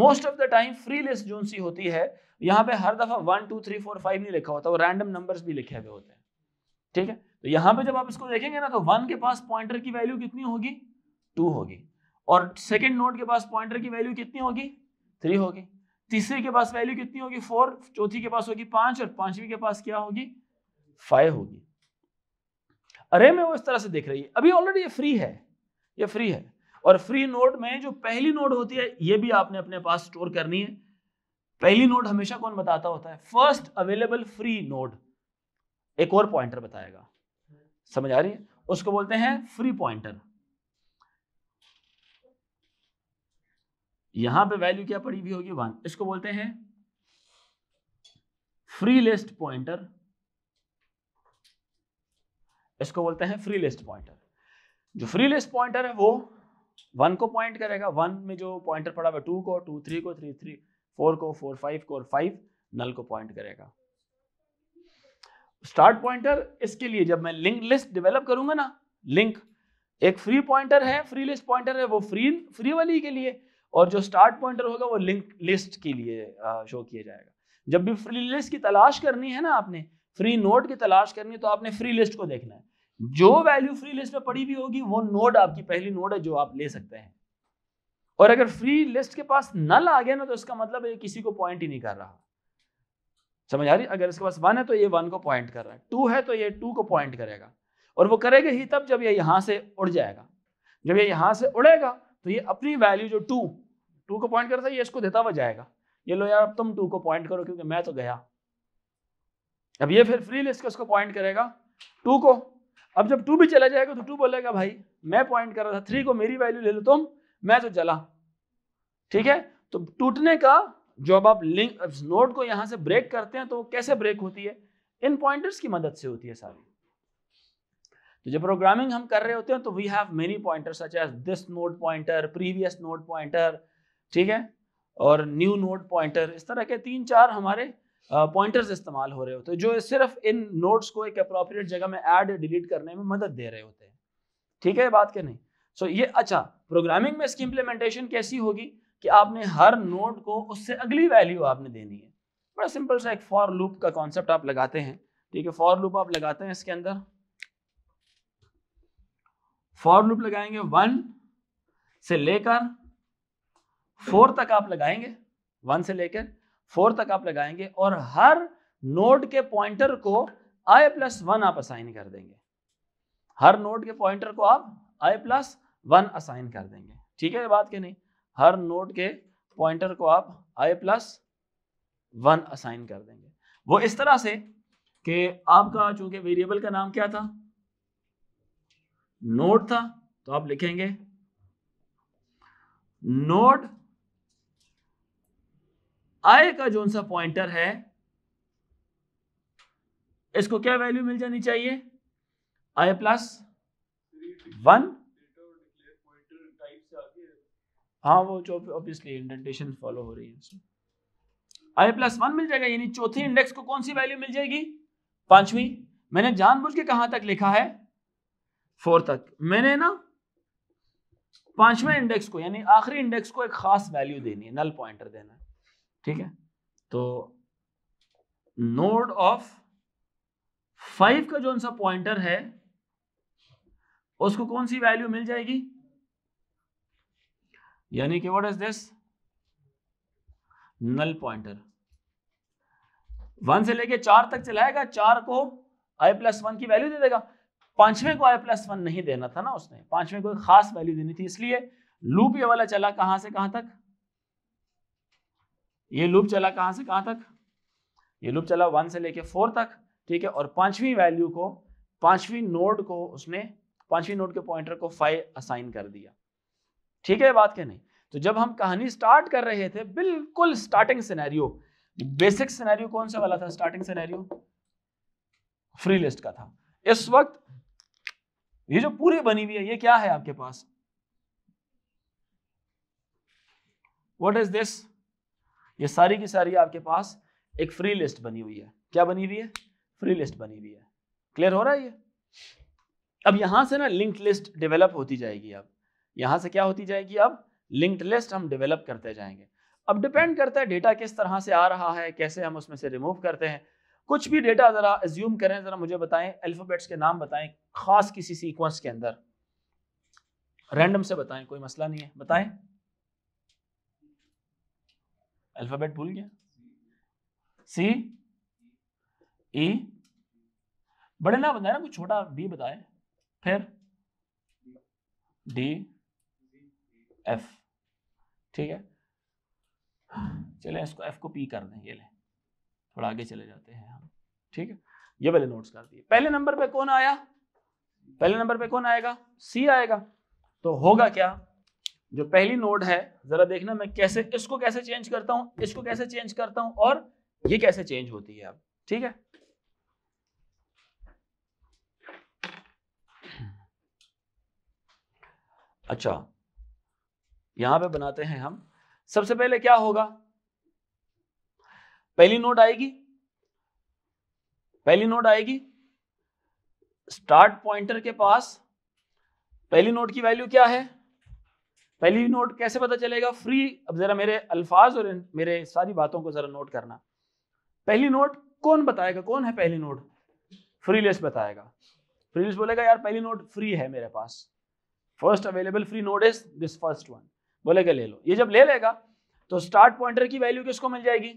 most of the time free list जो सी होती है यहाँ पे हर दफ़ा one two three four five नहीं लिखा होता वो रैंडम नंबर्स भी लिखे हुए होते हैं ठीक है तो यहाँ पे जब आप इसको देखेंगे ना तो वन के पास पॉइंटर की वैल्यू कितनी होगी टू होगी और सेकेंड नोट के पास पॉइंटर की वैल्यू कितनी होगी थ्री होगी तीसरे के पास वैल्यू कितनी होगी फोर चौथी के पास होगी पांच और पांचवी के पास क्या होगी फाइव होगी अरे में वो इस तरह से देख रही है अभी ऑलरेडी ये फ्री है ये फ्री है और फ्री नोड में जो पहली नोड होती है ये भी आपने अपने पास स्टोर करनी है पहली नोड हमेशा कौन बताता होता है फर्स्ट अवेलेबल फ्री नोड एक और पॉइंटर बताएगा समझ आ रही है उसको बोलते हैं फ्री पॉइंटर यहां पे वैल्यू क्या पड़ी हुई होगी वन इसको बोलते हैं फ्री लिस्ट पॉइंटर इसको बोलते हैं फ्री लिस्ट पॉइंटर जो फ्री लिस्ट पॉइंटर है वो वन को पॉइंट करेगा वन में जो पॉइंटर पड़ा हुआ टू को टू थ्री को थ्री थ्री फोर को फोर फाइव को और फाइव नल को पॉइंट करेगा स्टार्ट पॉइंटर इसके लिए जब मैं लिंक लिस्ट डेवलप करूंगा ना लिंक एक फ्री पॉइंटर है फ्री लिस्ट पॉइंटर है वो फ्री फ्री वाली के लिए और जो स्टार्ट पॉइंटर होगा वो लिंक लिस्ट के लिए शो किया जाएगा जब भी फ्री लिस्ट की तलाश करनी है ना आपने फ्री नोड की तलाश करनी है तो आपने फ्री लिस्ट को देखना है जो वैल्यू फ्री लिस्ट में पड़ी भी होगी वो नोड आपकी पहली नोड है जो आप ले सकते हैं और अगर फ्री लिस्ट के पास नल आ गया ना तो इसका मतलब ये किसी को पॉइंट ही नहीं कर रहा समझ आ रही अगर इसके पास वन है तो ये वन को पॉइंट कर रहा है टू है तो ये टू को पॉइंट करेगा और वो करेगा ही तब जब ये यहां से उड़ जाएगा जब ये यहां से उड़ेगा तो ये अपनी वैल्यू जो टू टू को पॉइंट करता है ये इसको देता हुआ जाएगा ये लो यार अब तुम टू को पॉइंट करो क्योंकि मैं तो गया अब ये फिर फ्री लिस्ट उसको पॉइंट करेगा टू को अब जब टू भी चला जाएगा तो टू बोलेगा भाई मैं पॉइंट कर रहा था थ्री को मेरी वैल्यू ले लो तुम मैं तो जला ठीक है तो टूटने का जब आप लिंक नोट को यहां से ब्रेक करते हैं तो कैसे ब्रेक होती है इन पॉइंटर्स की मदद से होती है सारी तो जब प्रोग्रामिंग हम कर रहे होते हैं तो we have many pointer such as this node pointer previous node pointer ठीक है और न्यू नोड पॉइंटर इस तरह के तीन चार हमारे पॉइंटर्स uh, इस्तेमाल हो रहे होते हैं जो सिर्फ इन नोट्स को एक अप्रोप्रिएट जगह में ऐड डिलीट करने में मदद दे रहे होते हैं ठीक है बात के नहीं सो so, ये अच्छा प्रोग्रामिंग में इसकी इम्प्लीमेंटेशन कैसी होगी कि आपने हर नोड को उससे अगली वैल्यू आपने देनी है बड़ा सिंपल सा एक फॉर लूप का कॉन्सेप्ट आप लगाते हैं ठीक है फॉर लूप आप लगाते हैं इसके अंदर फॉर लूप लगाएंगे वन से लेकर फोर तक आप लगाएंगे वन से लेकर फोर तक आप लगाएंगे और हर नोड के पॉइंटर को आई प्लस वन आप असाइन कर देंगे हर नोड के पॉइंटर को आप आई प्लस वन असाइन कर देंगे ठीक है ये बात के नहीं हर नोड के पॉइंटर को आप आई प्लस वन असाइन कर देंगे वो इस तरह से कि आपका चूंकि वेरिएबल का नाम क्या था नोड था तो आप लिखेंगे नोड आई का जो सा पॉइंटर है इसको क्या वैल्यू मिल जानी चाहिए आई प्लस वन हाँ वो ऑब्वियसली इंडेंटेशन फॉलो हो रही है आई प्लस वन मिल जाएगा यानी चौथी इंडेक्स को कौन सी वैल्यू मिल जाएगी पांचवी मैंने जानबूझ के कहां तक लिखा है फोर तक मैंने ना पांचवें इंडेक्स को यानी आखिरी इंडेक्स को एक खास वैल्यू देनी है नल पॉइंटर देना है ठीक है तो नोड ऑफ फाइव का जो सा पॉइंटर है उसको कौन सी वैल्यू मिल जाएगी यानी कि what is this null pointer one से लेके चार तक चलाएगा चार को आई प्लस वन की वैल्यू दे देगा पांचवें को आई प्लस वन नहीं देना था ना उसने पांचवें को एक खास वैल्यू देनी थी इसलिए लूप ये वाला चला कहां से कहां तक ये लूप चला कहां से कहां तक ये लूप चला वन से लेके फोर तक ठीक है और पांचवी वैल्यू को पांचवी नोड को उसने पांचवी नोड के पॉइंटर को फाइव असाइन कर दिया ठीक है बात क्या नहीं तो जब हम कहानी स्टार्ट कर रहे थे बिल्कुल स्टार्टिंग सिनेरियो बेसिक सिनेरियो कौन सा वाला था स्टार्टिंग सिनेरियो फ्री लिस्ट का था इस वक्त ये जो पूरी बनी हुई है ये क्या है आपके पास वट इज दिस ये सारी की सारी आपके पास एक फ्री लिस्ट बनी हुई है क्या बनी हुई है फ्री लिस्ट बनी हुई है क्लियर हो रहा है ये अब यहां से ना लिंक लिस्ट डेवलप होती जाएगी अब यहां से क्या होती जाएगी अब लिंक्ड लिस्ट हम डेवलप करते जाएंगे अब डिपेंड करता है डेटा किस तरह से आ रहा है कैसे हम उसमें से रिमूव करते हैं कुछ भी डेटा ज़रा एज्यूम करें ज़रा मुझे बताएं अल्फ़ाबेट्स के नाम बताएं खास किसी सीक्वेंस के अंदर रैंडम से बताएं कोई मसला नहीं है बताएं अल्फ़ाबेट भूल गया सी ई e, बड़े ना बताए ना कुछ छोटा बी बताए फिर डी एफ ठीक है चले इसको एफ को पी कर दें ये लें थोड़ा आगे चले जाते हैं हम ठीक है ये पहले नोट्स कर दिए पहले नंबर पे कौन आया पहले नंबर पे कौन आएगा सी आएगा तो होगा क्या जो पहली नोड है जरा देखना मैं कैसे इसको कैसे चेंज करता हूं इसको कैसे चेंज करता हूं और ये कैसे चेंज होती है अब ठीक है अच्छा यहां पे बनाते हैं हम सबसे पहले क्या होगा पहली नोट आएगी पहली नोट आएगी स्टार्ट पॉइंटर के पास पहली नोट की वैल्यू क्या है पहली नोट कैसे पता चलेगा फ्री अब जरा मेरे अल्फाज और मेरे सारी बातों को जरा नोट करना पहली नोट कौन बताएगा कौन है पहली नोट फ्रीलेस बताएगा फ्रीलेस बोलेगा यार पहली नोट फ्री है मेरे पास first available free node is this first one बोलेगा ले लो ये जब ले लेगा तो स्टार्ट पॉइंटर की वैल्यू किसको मिल जाएगी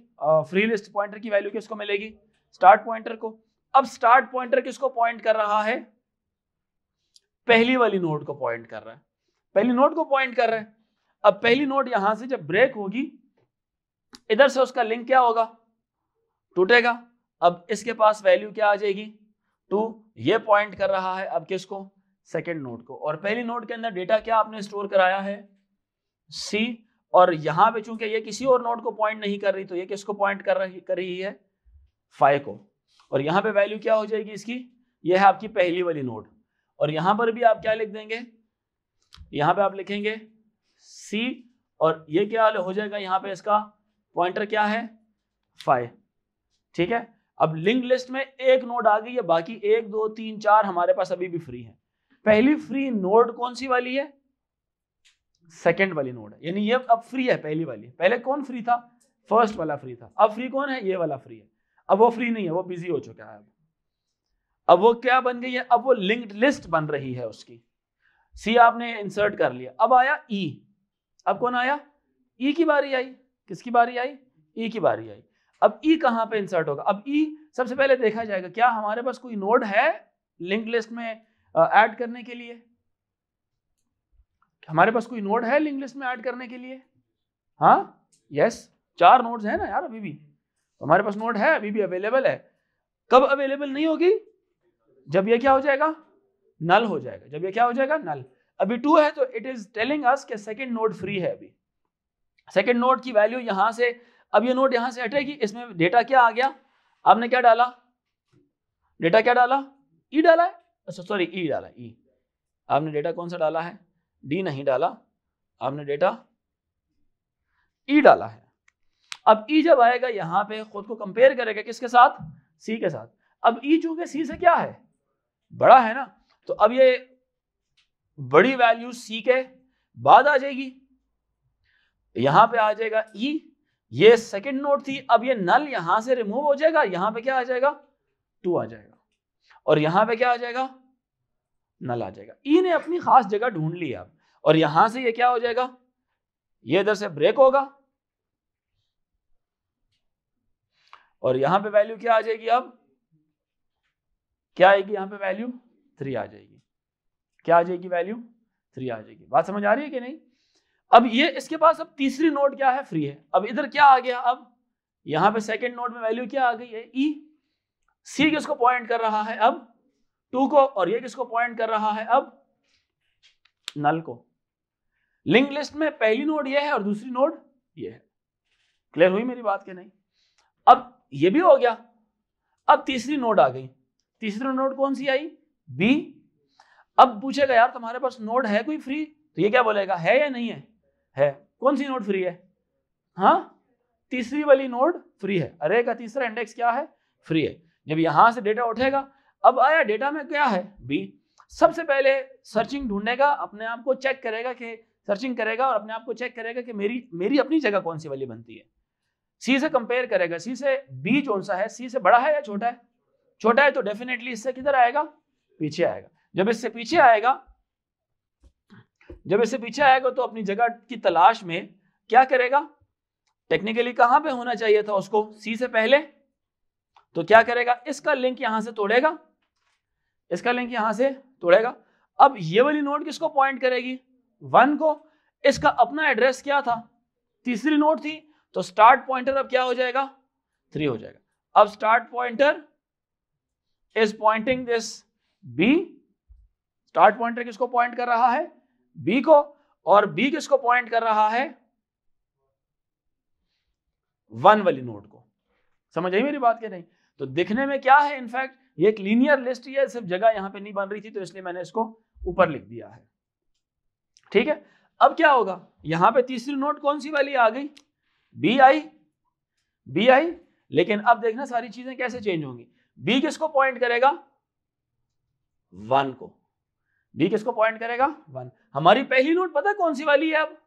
फ्री लिस्ट पॉइंटर की वैल्यू किसको मिलेगी स्टार्ट पॉइंटर को अब स्टार्ट पॉइंटर किसको पॉइंट कर रहा है पहली वाली नोड को पॉइंट कर रहा है पहली नोड को पॉइंट कर रहा है अब पहली नोड यहां से जब ब्रेक होगी इधर से उसका लिंक क्या होगा टूटेगा अब इसके पास वैल्यू क्या आ जाएगी टू ये पॉइंट कर रहा है अब किसको सेकेंड नोड को और पहली नोड के अंदर डेटा क्या आपने स्टोर कराया है सी और यहां पे चूंकि ये किसी और नोड को पॉइंट नहीं कर रही तो ये किसको पॉइंट कर रही कर रही है फाइव को और यहां पे वैल्यू क्या हो जाएगी इसकी ये है आपकी पहली वाली नोड और यहां पर भी आप क्या लिख देंगे यहां पे आप लिखेंगे सी और ये क्या हो जाएगा यहां पे इसका पॉइंटर क्या है फाइव ठीक है अब लिंक लिस्ट में एक नोड आ गई है बाकी एक दो तीन चार हमारे पास अभी भी फ्री है पहली फ्री नोड कौन सी वाली है सेकेंड वाली नोड है यानी ये अब फ्री है पहली वाली पहले कौन फ्री था फर्स्ट वाला फ्री था अब फ्री कौन है ये वाला फ्री है अब वो फ्री नहीं है वो बिजी हो चुका है अब अब वो क्या बन गई है अब वो लिंक्ड लिस्ट बन रही है उसकी सी आपने इंसर्ट कर लिया अब आया ई e. अब कौन आया ई e की बारी आई किसकी बारी आई ई e की बारी आई अब ई e कहाँ पे इंसर्ट होगा अब ई e, सबसे पहले देखा जाएगा क्या हमारे पास कोई नोड है लिंक लिस्ट में ऐड करने के लिए हमारे पास कोई नोड है लिंक लिस्ट में ऐड करने के लिए हाँ यस चार नोड्स हैं ना यार अभी भी हमारे पास नोड है अभी भी अवेलेबल है कब अवेलेबल नहीं होगी जब ये क्या हो जाएगा नल हो जाएगा जब ये क्या हो जाएगा नल अभी टू है तो इट इज टेलिंग अस के सेकंड नोड फ्री है अभी सेकंड नोड की वैल्यू यहां से अब ये नोड यहां से हटेगी इसमें डेटा क्या आ गया आपने क्या डाला डेटा क्या डाला ई e डाला है अच्छा सॉरी ई e डाला ई e। आपने डेटा कौन सा डाला है डी नहीं डाला आपने डेटा ई e डाला है अब ई e जब आएगा यहां पे खुद को कंपेयर करेगा किसके साथ सी के साथ अब ई e चूंकि सी से क्या है बड़ा है ना तो अब ये बड़ी वैल्यू सी के बाद आ जाएगी यहां पे आ जाएगा ई ये सेकंड नोट थी अब ये नल यहां से रिमूव हो जाएगा यहां पे क्या आ जाएगा टू आ जाएगा और यहां पे क्या आ जाएगा नल आ जाएगा ई ने अपनी खास जगह ढूंढ ली अब और यहां से ये क्या हो जाएगा ये इधर से ब्रेक होगा और यहां पे वैल्यू क्या आ जाएगी अब क्या आएगी यहां पे वैल्यू थ्री आ जाएगी क्या आ जाएगी वैल्यू थ्री आ जाएगी बात समझ आ रही है कि नहीं अब ये इसके पास अब तीसरी नोट क्या है फ्री है अब इधर क्या आ गया अब यहां पे सेकंड नोट में वैल्यू क्या आ गई है ई e. सी किसको पॉइंट कर रहा है अब टू को और ये किसको पॉइंट कर रहा है अब नल को लिंक लिस्ट में पहली नोड ये है और दूसरी नोड ये है क्लियर हुई मेरी बात के नहीं अब ये भी हो गया अब तीसरी नोड आ गई तीसरी नोड कौन सी आई बी अब पूछेगा यार तुम्हारे पास नोड है कोई फ्री तो ये क्या बोलेगा है या नहीं है है कौन सी नोड फ्री है हा तीसरी वाली नोड फ्री है अरे का तीसरा इंडेक्स क्या है फ्री है जब यहां से डेटा उठेगा अब आया डेटा में क्या है बी सबसे पहले सर्चिंग ढूंढेगा अपने आप को चेक करेगा कि सर्चिंग करेगा और अपने आप को चेक करेगा कि मेरी मेरी अपनी जगह कौन सी वाली बनती है सी से कंपेयर करेगा सी से बी कौन सा है सी से बड़ा है या छोटा है छोटा है तो डेफिनेटली इससे किधर आएगा पीछे आएगा जब इससे पीछे आएगा जब इससे पीछे आएगा तो अपनी जगह की तलाश में क्या करेगा टेक्निकली कहां पे होना चाहिए था उसको सी से पहले तो क्या करेगा इसका लिंक यहां से तोड़ेगा इसका लिंक यहां से तोड़ेगा अब ये वाली नोट किसको पॉइंट करेगी वन को इसका अपना एड्रेस क्या था तीसरी नोट थी तो स्टार्ट पॉइंटर अब क्या हो जाएगा थ्री हो जाएगा अब start pointer is pointing this B start pointer किसको पॉइंट कर रहा है बी को और बी किसको पॉइंट कर रहा है वन वाली नोट को समझ आई मेरी बात क्या नहीं तो दिखने में क्या है इनफैक्ट ये एक लीनियर लिस्ट ही है सिर्फ जगह यहां पे नहीं बन रही थी तो इसलिए मैंने इसको ऊपर लिख दिया है ठीक है अब क्या होगा यहां पे तीसरी नोट कौन सी वाली आ गई बी आई बी आई लेकिन अब देखना सारी चीजें कैसे चेंज होंगी बी किसको पॉइंट करेगा वन को बी किसको पॉइंट करेगा वन हमारी पहली नोट पता कौन सी वाली है अब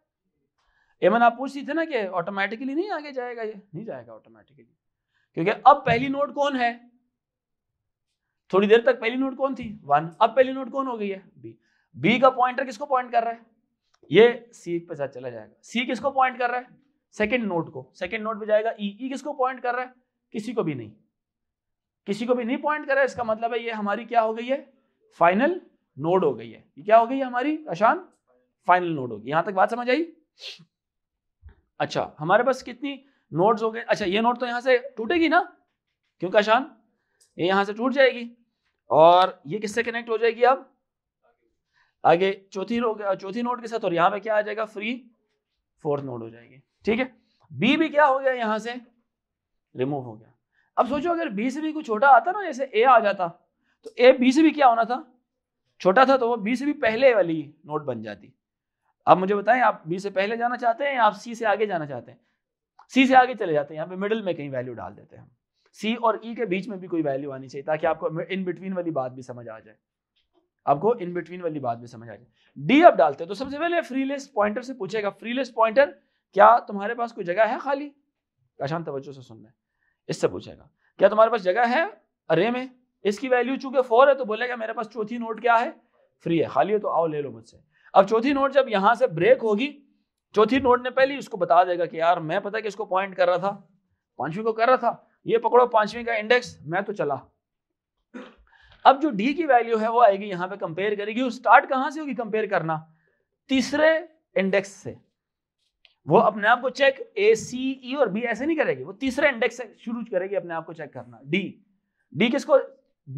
एमन आप पूछ रही थे ना कि ऑटोमेटिकली नहीं आगे जाएगा ये नहीं जाएगा ऑटोमेटिकली क्योंकि अब पहली नोट कौन है थोड़ी देर तक पहली नोट कौन थी वन अब पहली नोट कौन हो गई है बी बी का पॉइंटर किसको पॉइंट कर रहा है ये सी पे साथ चला जाएगा सी किसको पॉइंट कर रहा है सेकेंड नोट को सेकेंड नोट पे जाएगा ई e. ई e किसको पॉइंट कर रहा है किसी को भी नहीं किसी को भी नहीं पॉइंट कर रहा है इसका मतलब है ये हमारी क्या हो गई है फाइनल नोड हो गई है ये क्या हो गई हमारी अशान फाइनल नोड होगी यहां तक बात समझ आई अच्छा हमारे पास कितनी नोड्स हो गए अच्छा ये नोड तो यहां से टूटेगी ना क्योंकि अशान ये यहां से टूट जाएगी और ये किससे कनेक्ट हो जाएगी अब आगे चौथी चौथी नोड के साथ और यहाँ पे क्या आ जाएगा फ्री फोर्थ नोड हो जाएगी ठीक है बी भी क्या हो गया यहाँ से रिमूव हो गया अब सोचो अगर बी से भी कुछ छोटा आता ना जैसे ए आ जाता तो ए बी से भी क्या होना था छोटा था तो वो बी से भी पहले वाली नोट बन जाती अब मुझे बताएं आप बी से पहले जाना चाहते हैं या आप सी से आगे जाना चाहते हैं सी से आगे चले जाते हैं यहाँ पे मिडिल में कहीं वैल्यू डाल देते हैं हम सी और ई e के बीच में भी कोई वैल्यू आनी चाहिए ताकि आपको इन बिटवीन वाली बात भी समझ आ जाए आपको इन बिटवीन वाली बात भी समझ आ जाए डी अब डालते हैं तो सबसे पहले फ्रीलेस पॉइंटर से पूछेगा फ्रीलेस पॉइंटर क्या तुम्हारे पास कोई जगह है खाली अशान तवज्जो से सुन लें इससे पूछेगा क्या तुम्हारे पास जगह है अरे में इसकी वैल्यू चूंकि फोर है तो बोलेगा मेरे पास चौथी नोट क्या है फ्री है खाली है तो आओ ले लो मुझसे अब चौथी नोट जब यहाँ से ब्रेक होगी चौथी नोट ने पहले उसको बता देगा कि यार मैं पता कि इसको पॉइंट कर रहा था पांचवी को कर रहा था ये पकड़ो पांचवी का इंडेक्स मैं तो चला अब जो डी की वैल्यू है वो आएगी यहां पे कंपेयर करेगी स्टार्ट कहां से होगी कंपेयर करना तीसरे इंडेक्स से वो अपने आप को चेक ए सी ई और बी ऐसे नहीं करेगी वो तीसरे इंडेक्स से शुरू करेगी अपने आप को चेक करना डी डी किसको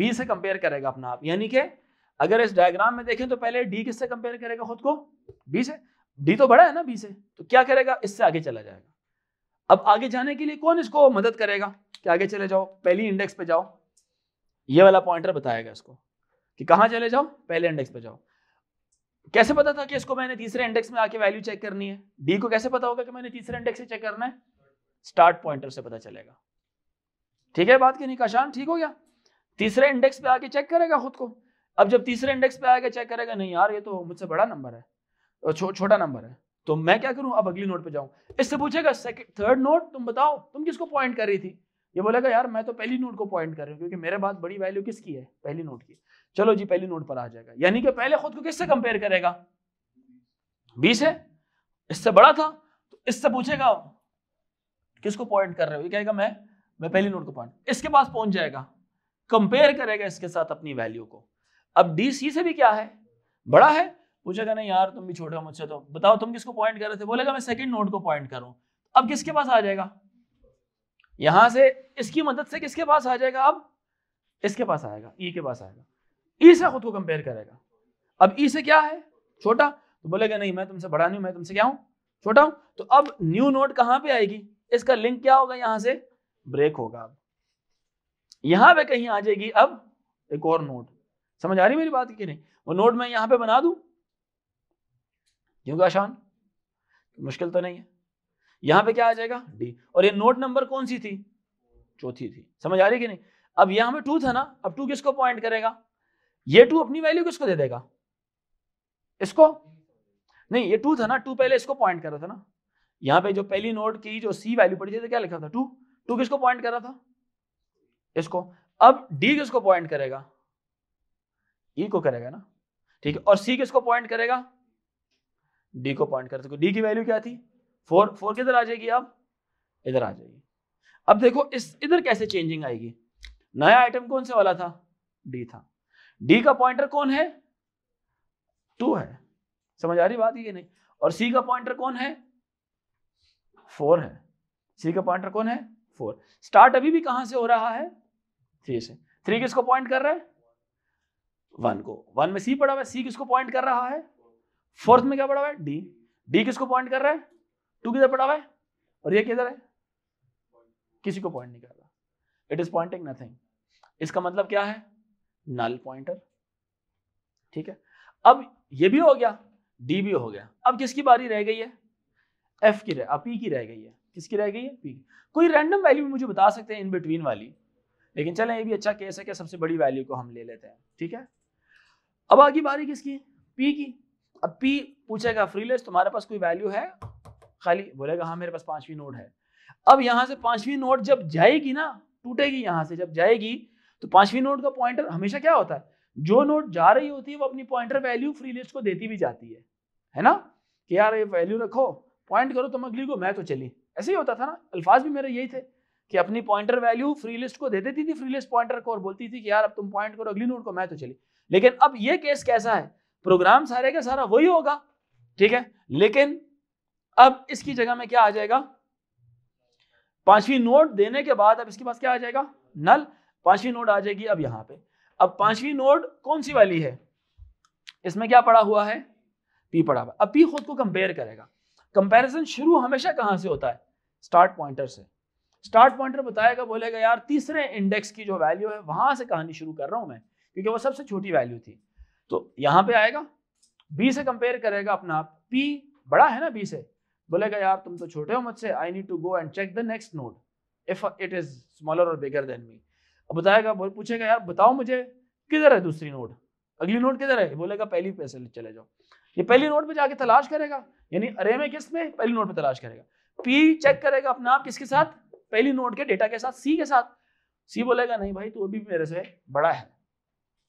बी से कंपेयर करेगा अपना आप यानी कि अगर इस डायग्राम में देखें तो पहले डी किससे कंपेयर करेगा खुद को बी से डी तो बड़ा है ना बी से तो क्या करेगा इससे आगे चला जाएगा अब आगे जाने के लिए कौन इसको मदद करेगा कि आगे चले जाओ पहली इंडेक्स पे जाओ ये वाला पॉइंटर बताएगा इसको कि कहाँ चले जाओ पहले इंडेक्स पे जाओ कैसे पता था कि इसको मैंने तीसरे इंडेक्स में आके वैल्यू चेक करनी है डी को कैसे पता होगा कि मैंने तीसरे इंडेक्स से चेक करना है स्टार्ट पॉइंटर से पता चलेगा ठीक है बात की नहीं काशान ठीक हो गया तीसरे इंडेक्स पे आके चेक करेगा खुद को अब जब तीसरे इंडेक्स पे आके चेक करेगा नहीं यार ये तो मुझसे बड़ा नंबर है छो, छोटा नंबर है तो मैं क्या करूं अब अगली नोट पे जाऊं इससे पूछेगा सेकंड थर्ड नोट तुम बताओ तुम किसको पॉइंट कर रही थी ये बोलेगा यार मैं तो पहली नोट को पॉइंट कर रहा हूँ क्योंकि मेरे पास बड़ी वैल्यू किसकी है पहली नोट की चलो जी पहली नोट पर आ जाएगा यानी कि पहले खुद को किससे कंपेयर करेगा बीस है इससे बड़ा था तो इससे पूछेगा किसको पॉइंट कर रहे हो ये कहेगा मैं मैं पहली नोट को पॉइंट इसके पास पहुंच जाएगा कंपेयर करेगा इसके साथ अपनी वैल्यू को अब डी सी से भी क्या है बड़ा है पूछेगा नहीं यार तुम भी छोटे हो मुझसे तो बताओ तुम किसको पॉइंट कर रहे थे बोलेगा मैं सेकंड नोट को पॉइंट करूं अब किसके पास आ जाएगा यहां से इसकी मदद से किसके पास आ जाएगा अब इसके पास आएगा ई के पास आएगा ई से खुद को कंपेयर करेगा अब ई से क्या है छोटा तो बोलेगा नहीं मैं तुमसे बड़ा नहीं हूं मैं तुमसे क्या हूं छोटा हूं तो अब न्यू नोट कहां पे आएगी इसका लिंक क्या होगा यहां से ब्रेक होगा अब यहां पे कहीं आ जाएगी अब एक और नोट समझ आ रही मेरी बात की नहीं वो नोट मैं यहां पे बना दूं क्योंकि आसान मुश्किल तो नहीं है यहां पे क्या आ जाएगा डी और ये नोट नंबर कौन सी थी चौथी थी समझ आ रही कि नहीं अब यहां पे टू था ना अब टू किसको पॉइंट करेगा ये टू अपनी वैल्यू किसको दे देगा इसको नहीं ये टू था ना टू पहले इसको पॉइंट कर रहा था ना यहां पे जो पहली नोट की जो सी वैल्यू पड़ी थी तो क्या लिखा था टू टू किसको पॉइंट कर रहा था इसको अब डी किसको पॉइंट करेगा ई e को करेगा ना ठीक है और सी किसको पॉइंट करेगा डी को पॉइंट करेगा डी की वैल्यू क्या थी फोर फोर किधर आ जाएगी आप इधर आ जाएगी अब देखो इस इधर कैसे चेंजिंग आएगी नया आइटम कौन से वाला था डी था डी का पॉइंटर कौन है टू है समझ आ रही बात ये नहीं और सी का पॉइंटर कौन है फोर है सी का पॉइंटर कौन है फोर स्टार्ट अभी भी कहां से हो रहा है थ्री से थ्री किसको पॉइंट कर रहा है वन को वन में सी पड़ा हुआ है सी किसको पॉइंट कर रहा है फोर्थ में क्या पड़ा हुआ है डी डी किसको पॉइंट कर रहा है टू किधर पड़ा हुआ है और ये किधर है किसी को पॉइंट नहीं कर रहा इट इज पॉइंटिंग नथिंग इसका मतलब क्या है नल पॉइंटर ठीक है अब ये भी हो गया डी भी हो गया अब किसकी बारी रह गई है एफ की रह पी की रह गई है किसकी रह गई है पी कोई रैंडम वैल्यू मुझे बता सकते हैं इन बिटवीन वाली लेकिन चलें ये भी अच्छा केस है कि सबसे बड़ी वैल्यू को हम ले लेते हैं ठीक है अब आगे बारी किसकी पी की अब पी पूछेगा फ्रीलेस तुम्हारे पास कोई वैल्यू है खाली बोलेगा हाँ मेरे पास पांचवी नोट है अब यहाँ से पांचवी नोट जब जाएगी ना टूटेगी यहाँ से जब जाएगी तो पांचवी नोट का पॉइंटर हमेशा क्या होता है जो नोट जा रही होती है वो अपनी पॉइंटर वैल्यू फ्री लिस्ट को देती भी जाती है है ना कि यार ये वैल्यू रखो पॉइंट करो तुम अगली को मैं तो चली ऐसे ही होता था ना अल्फाज भी मेरे यही थे कि अपनी पॉइंटर वैल्यू फ्री लिस्ट को दे देती थी फ्री लिस्ट पॉइंटर को और बोलती थी कि यार अब तुम पॉइंट करो अगली नोट को मैं तो चली लेकिन अब ये केस कैसा है प्रोग्राम सारे का सारा वही होगा ठीक है लेकिन अब इसकी जगह में क्या आ जाएगा पांचवी नोट देने के बाद अब इसके पास क्या आ जाएगा नल पांचवी नोट आ जाएगी अब यहां पे अब पांचवी नोट कौन सी वाली है इसमें क्या पड़ा हुआ है पी पड़ा हुआ अब पी खुद को कंपेयर करेगा कंपैरिजन शुरू हमेशा कहां से होता है स्टार्ट पॉइंटर से स्टार्ट पॉइंटर बताएगा बोलेगा यार तीसरे इंडेक्स की जो वैल्यू है वहां से कहानी शुरू कर रहा हूं मैं क्योंकि वो सबसे छोटी वैल्यू थी तो यहां पे आएगा बी से कंपेयर करेगा अपना आप पी बड़ा है ना बी से बोलेगा यार तुम तो छोटे हो मुझसे I need to go and check the next node if it is smaller और बिगर देन मी अब बताएगा बोल पूछेगा यार बताओ मुझे किधर है दूसरी नोट अगली नोट किधर है बोलेगा पहली पे चले जाओ ये पहली नोट पे जाके तलाश करेगा यानी अरे में किस में पहली नोट पे तलाश करेगा पी चेक करेगा अपने आप किसके साथ पहली नोट के डेटा के साथ सी के साथ सी बोलेगा नहीं भाई तू अभी मेरे से बड़ा है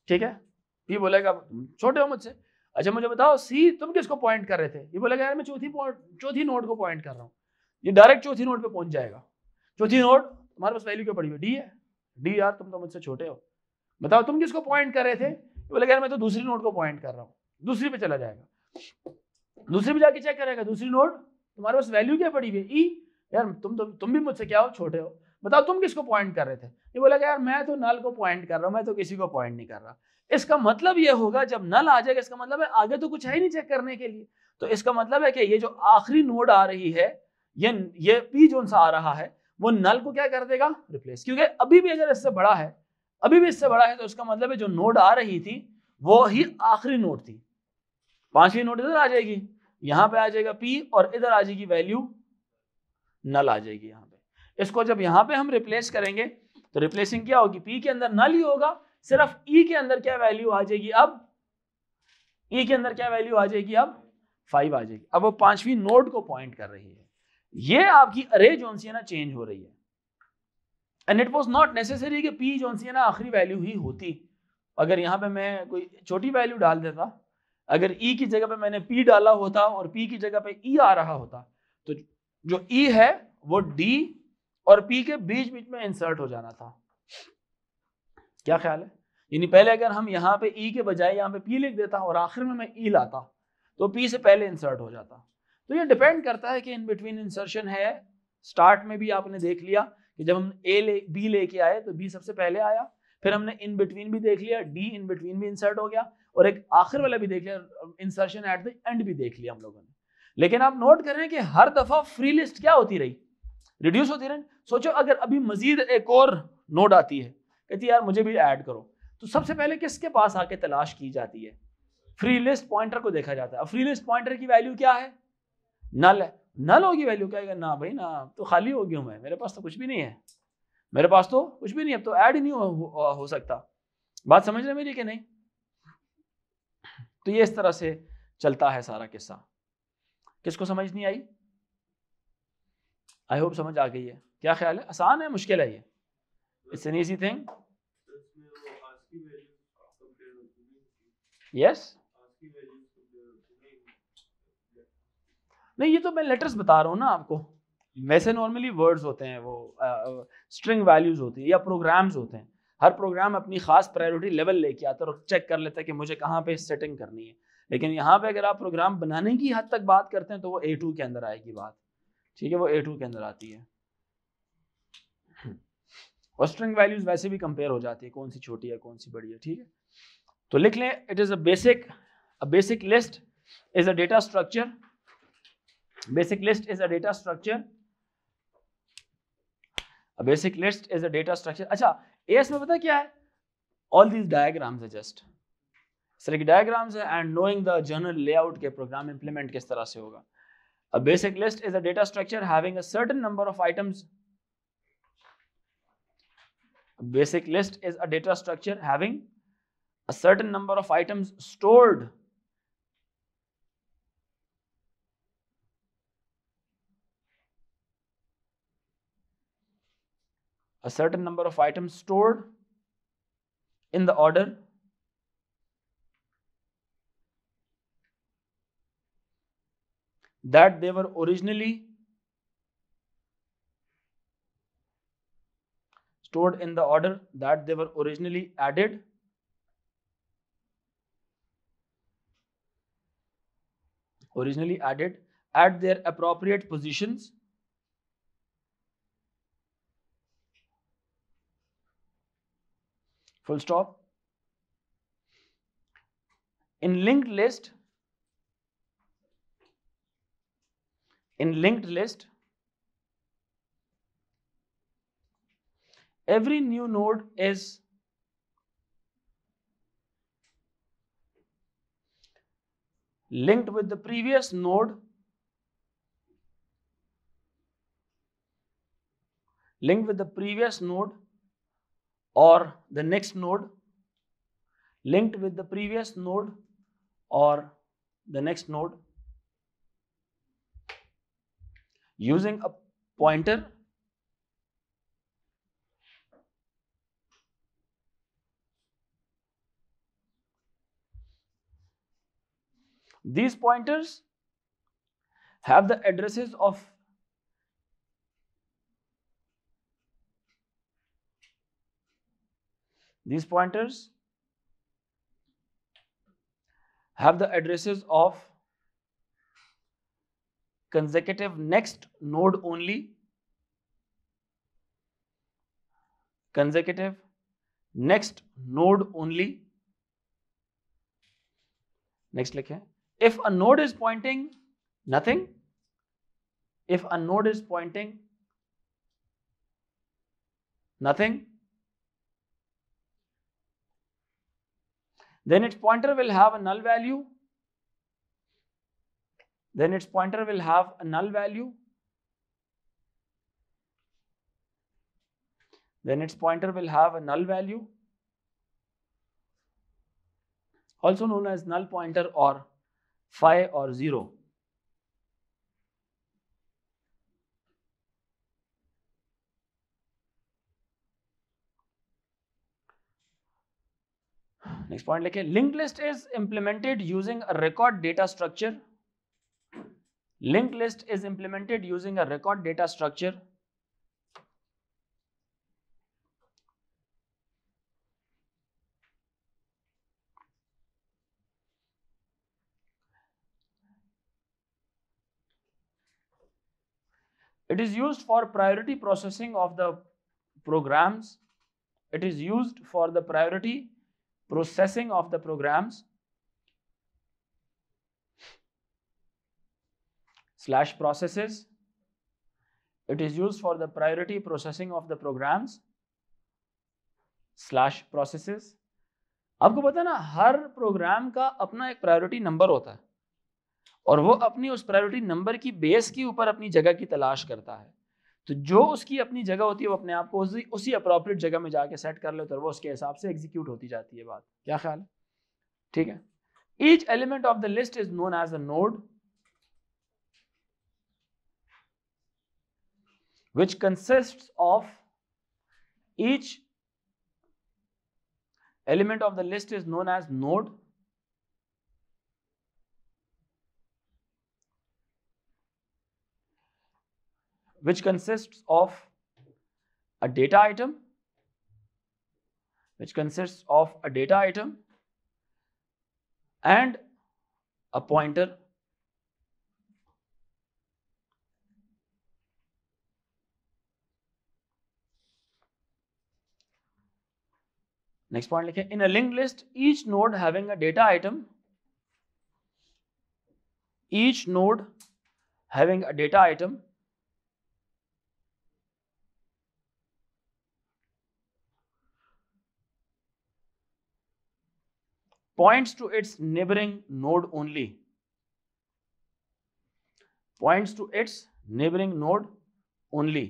ठीक है पी बोलेगा छोटे हो मुझसे अच्छा मुझे बताओ सी तुम किसको पॉइंट कर रहे थे ये बोला यार मैं चौथी चौथी नोट को पॉइंट कर रहा हूँ ये डायरेक्ट चौथी नोट पे पहुंच जाएगा चौथी नोट तुम्हारे पास वैल्यू क्या पड़ी हुई डी है डी यार तुम तो मुझसे छोटे हो बताओ तुम किसको पॉइंट कर रहे थे बोले यार मैं तो दूसरी नोट को पॉइंट कर रहा हूँ दूसरी पे चला जाएगा दूसरी पे जाके चेक करेगा दूसरी नोट तुम्हारे पास वैल्यू क्या पड़ी हुई ई e। यार तुम तो तुम भी मुझसे क्या हो छोटे हो बताओ तुम किसको पॉइंट कर रहे थे ये बोला यार मैं तो नल को पॉइंट कर रहा हूँ मैं तो किसी को पॉइंट नहीं कर रहा इसका मतलब यह होगा जब नल आ जाएगा इसका मतलब है आगे तो कुछ है ही नहीं चेक करने के लिए तो इसका मतलब है कि ये जो आखिरी नोड आ रही है ये ये पी जोन सा आ रहा है वो नल को क्या कर देगा रिप्लेस क्योंकि अभी भी अगर इससे बड़ा है अभी भी इससे बड़ा है तो इसका मतलब है जो नोड आ रही थी वो ही आखिरी नोड थी पांचवी नोड इधर आ जाएगी यहां पे आ जाएगा पी और इधर आ जाएगी वैल्यू नल आ जाएगी यहां पे इसको जब यहां पे हम रिप्लेस करेंगे तो रिप्लेसिंग क्या होगी पी के अंदर नल ही होगा सिर्फ ई e के अंदर क्या वैल्यू आ जाएगी अब ई e के अंदर क्या वैल्यू आ जाएगी अब फाइव आ जाएगी अब वो पांचवी नोड को पॉइंट कर रही है ये आपकी अरे जोन सी है ना चेंज हो रही है and it was not necessary कि पी जोन सी है ना आखिरी वैल्यू ही होती अगर यहाँ पे मैं कोई छोटी वैल्यू डाल देता अगर ई e की जगह पे मैंने पी डाला होता और पी की जगह पे ई e आ रहा होता तो जो ई e है वो डी और पी के बीच बीच में इंसर्ट हो जाना था क्या ख्याल है यानी पहले अगर हम यहाँ पे ई e के बजाय यहाँ पे पी लिख देता और आखिर में मैं ई e लाता तो पी से पहले इंसर्ट हो जाता तो ये डिपेंड करता है कि इन बिटवीन इंसर्शन है स्टार्ट में भी आपने देख लिया कि जब हम ए ले बी लेके आए तो बी सबसे पहले आया फिर हमने इन बिटवीन भी देख लिया डी इन बिटवीन भी इंसर्ट हो गया और एक आखिर वाला भी देख लिया इंसर्शन एट द एंड भी देख लिया हम लोगों ने लेकिन आप नोट करें कि हर दफा फ्री लिस्ट क्या होती रही रिड्यूस होती रही सोचो अगर अभी मजीद एक और नोट आती है कहती यार मुझे भी ऐड करो तो सबसे पहले किसके पास आके तलाश की जाती है फ्री लिस्ट पॉइंटर को देखा जाता है फ्री लिस्ट पॉइंटर की वैल्यू क्या है नल है नल होगी वैल्यू क्या है ना भाई ना तो खाली होगी हूँ मैं मेरे पास तो कुछ भी नहीं है मेरे पास तो कुछ भी नहीं है तो ऐड ही नहीं हो, हो, हो सकता बात समझ रहे मेरी कि नहीं तो ये इस तरह से चलता है सारा किस्सा किसको समझ नहीं आई आई होप समझ आ गई है क्या ख्याल है आसान है मुश्किल है ये It's an easy thing. Yes. नहीं ये तो मैं लेटर्स बता रहा हूँ ना आपको वैसे नॉर्मली वर्ड्स होते हैं वो स्ट्रिंग uh, वैल्यूज होती है या प्रोग्राम्स होते हैं हर प्रोग्राम अपनी खास प्रायोरिटी लेवल लेके आता है और चेक कर लेता है कि मुझे कहाँ पे सेटिंग करनी है लेकिन यहाँ पे अगर आप प्रोग्राम बनाने की हद तक बात करते हैं तो वो ए टू के अंदर आएगी बात ठीक है वो ए टू के अंदर आती है और स्ट्रिंग वैल्यूज वैसे भी कंपेयर हो जाती है कौन सी छोटी है कौन सी बड़ी है ठीक है तो लिख लें it is a basic list is a data structure basic list is a data structure basic list is a data structure अच्छा एस में पता क्या है ऑल दीज डायग्राम्स है जस्ट सर डायग्राम्स है and knowing the general layout के program implement किस तरह से होगा basic list is a data structure having certain number of items A basic list is a data structure having a certain number of items stored a certain number of items stored in the order that they were originally stored in the order that they were originally added originally added at their appropriate positions full stop in linked list in linked list every new node is linked with the previous node linked with the previous node or the next node linked with the previous node or the next node using a pointer These pointers have the addresses of these pointers have the addresses of consecutive next node only consecutive next node only next लिखें if a node is pointing nothing, if a node is pointing nothing, then its pointer will have a null value. Then its pointer will have a null value. Then its pointer will have a null value, also known as null pointer or five और zero next point लिखे link list is implemented using a record data structure link list is implemented using a record data structure It is used for priority processing of the programs. It is used for the priority processing of the programs. Slash processes. It is used for the priority processing of the programs. Slash processes आपको पता है ना हर programme का अपना एक priority number होता है और वो अपनी उस प्रायोरिटी नंबर की बेस के ऊपर अपनी जगह की तलाश करता है तो जो उसकी अपनी जगह होती है वो अपने आप को उसी उसी अप्रोप्रिएट जगह में जाके सेट कर लेते और वो उसके हिसाब से एग्जीक्यूट होती जाती है बात क्या ख्याल है ठीक है each element of the list is known as a node which consists of each element of the list is known as node which consists of a data item, which consists of a data item and a pointer Next point, in a linked list, each node having a data item, each node having a data item points to its neighboring node only points to its neighboring node only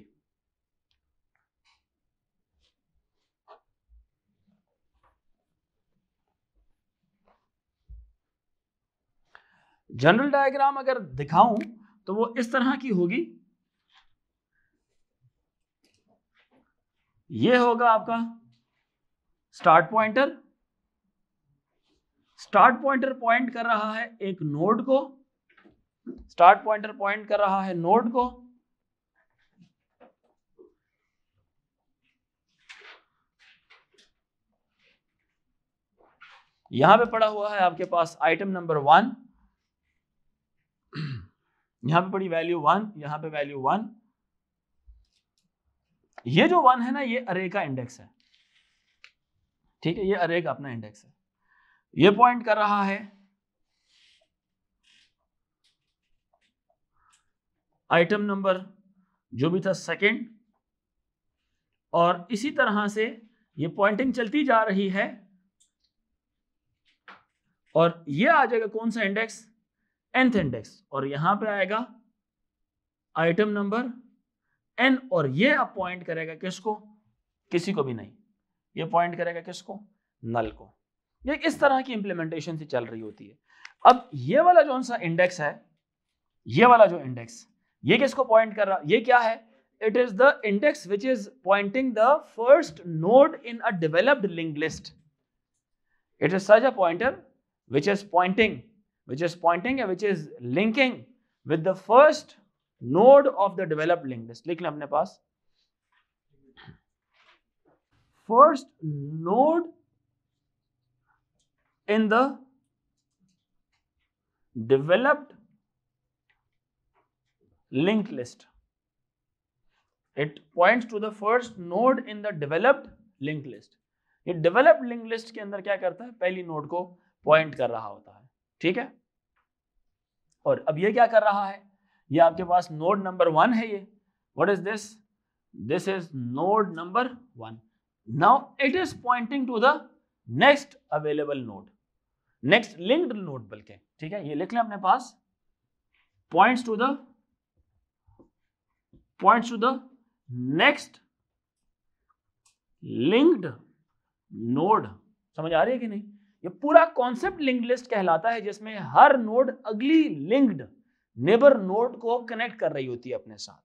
general diagram अगर दिखाऊं तो वो इस तरह की होगी ये होगा आपका start pointer start pointer point कर रहा है एक नोड को स्टार्ट पॉइंटर पॉइंट कर रहा है नोड को यहां पे पड़ा हुआ है आपके पास आइटम नंबर वन यहां पे पड़ी वैल्यू वन यहां पे वैल्यू वन ये जो वन है ना ये अरे का इंडेक्स है ठीक है ये अरे का अपना इंडेक्स है ये पॉइंट कर रहा है आइटम नंबर जो भी था सेकंड और इसी तरह से ये पॉइंटिंग चलती जा रही है और ये आ जाएगा कौन सा इंडेक्स एंथ इंडेक्स और यहां पे आएगा आइटम नंबर एन और ये अब पॉइंट करेगा किसको किसी को भी नहीं ये पॉइंट करेगा किसको नल को ये इस तरह की इंप्लीमेंटेशन से चल रही होती है अब ये वाला जो सा इंडेक्स है ये वाला जो इंडेक्स ये किसको पॉइंट कर रहा ये क्या है it is the index which is pointing the first node in a developed link list it is such a pointer which is pointing which is pointing which is linking with the first node of the developed link list लिख लें अपने पास first node in the developed linked list. It points to the first node in the developed linked list. ये developed linked list के अंदर क्या करता है पहली नोड को पॉइंट कर रहा होता है ठीक है और अब ये क्या कर रहा है ये आपके पास नोड नंबर वन है ये what is this this is node number 1 now it is pointing to the next available node next linked node बल्कि ठीक है ये लिख लें अपने पास points to the points to the next linked node समझ आ रही है कि नहीं ये पूरा कॉन्सेप्ट लिंक्ड लिस्ट कहलाता है जिसमें हर नोड अगली लिंक्ड नेबर नोड को कनेक्ट कर रही होती है अपने साथ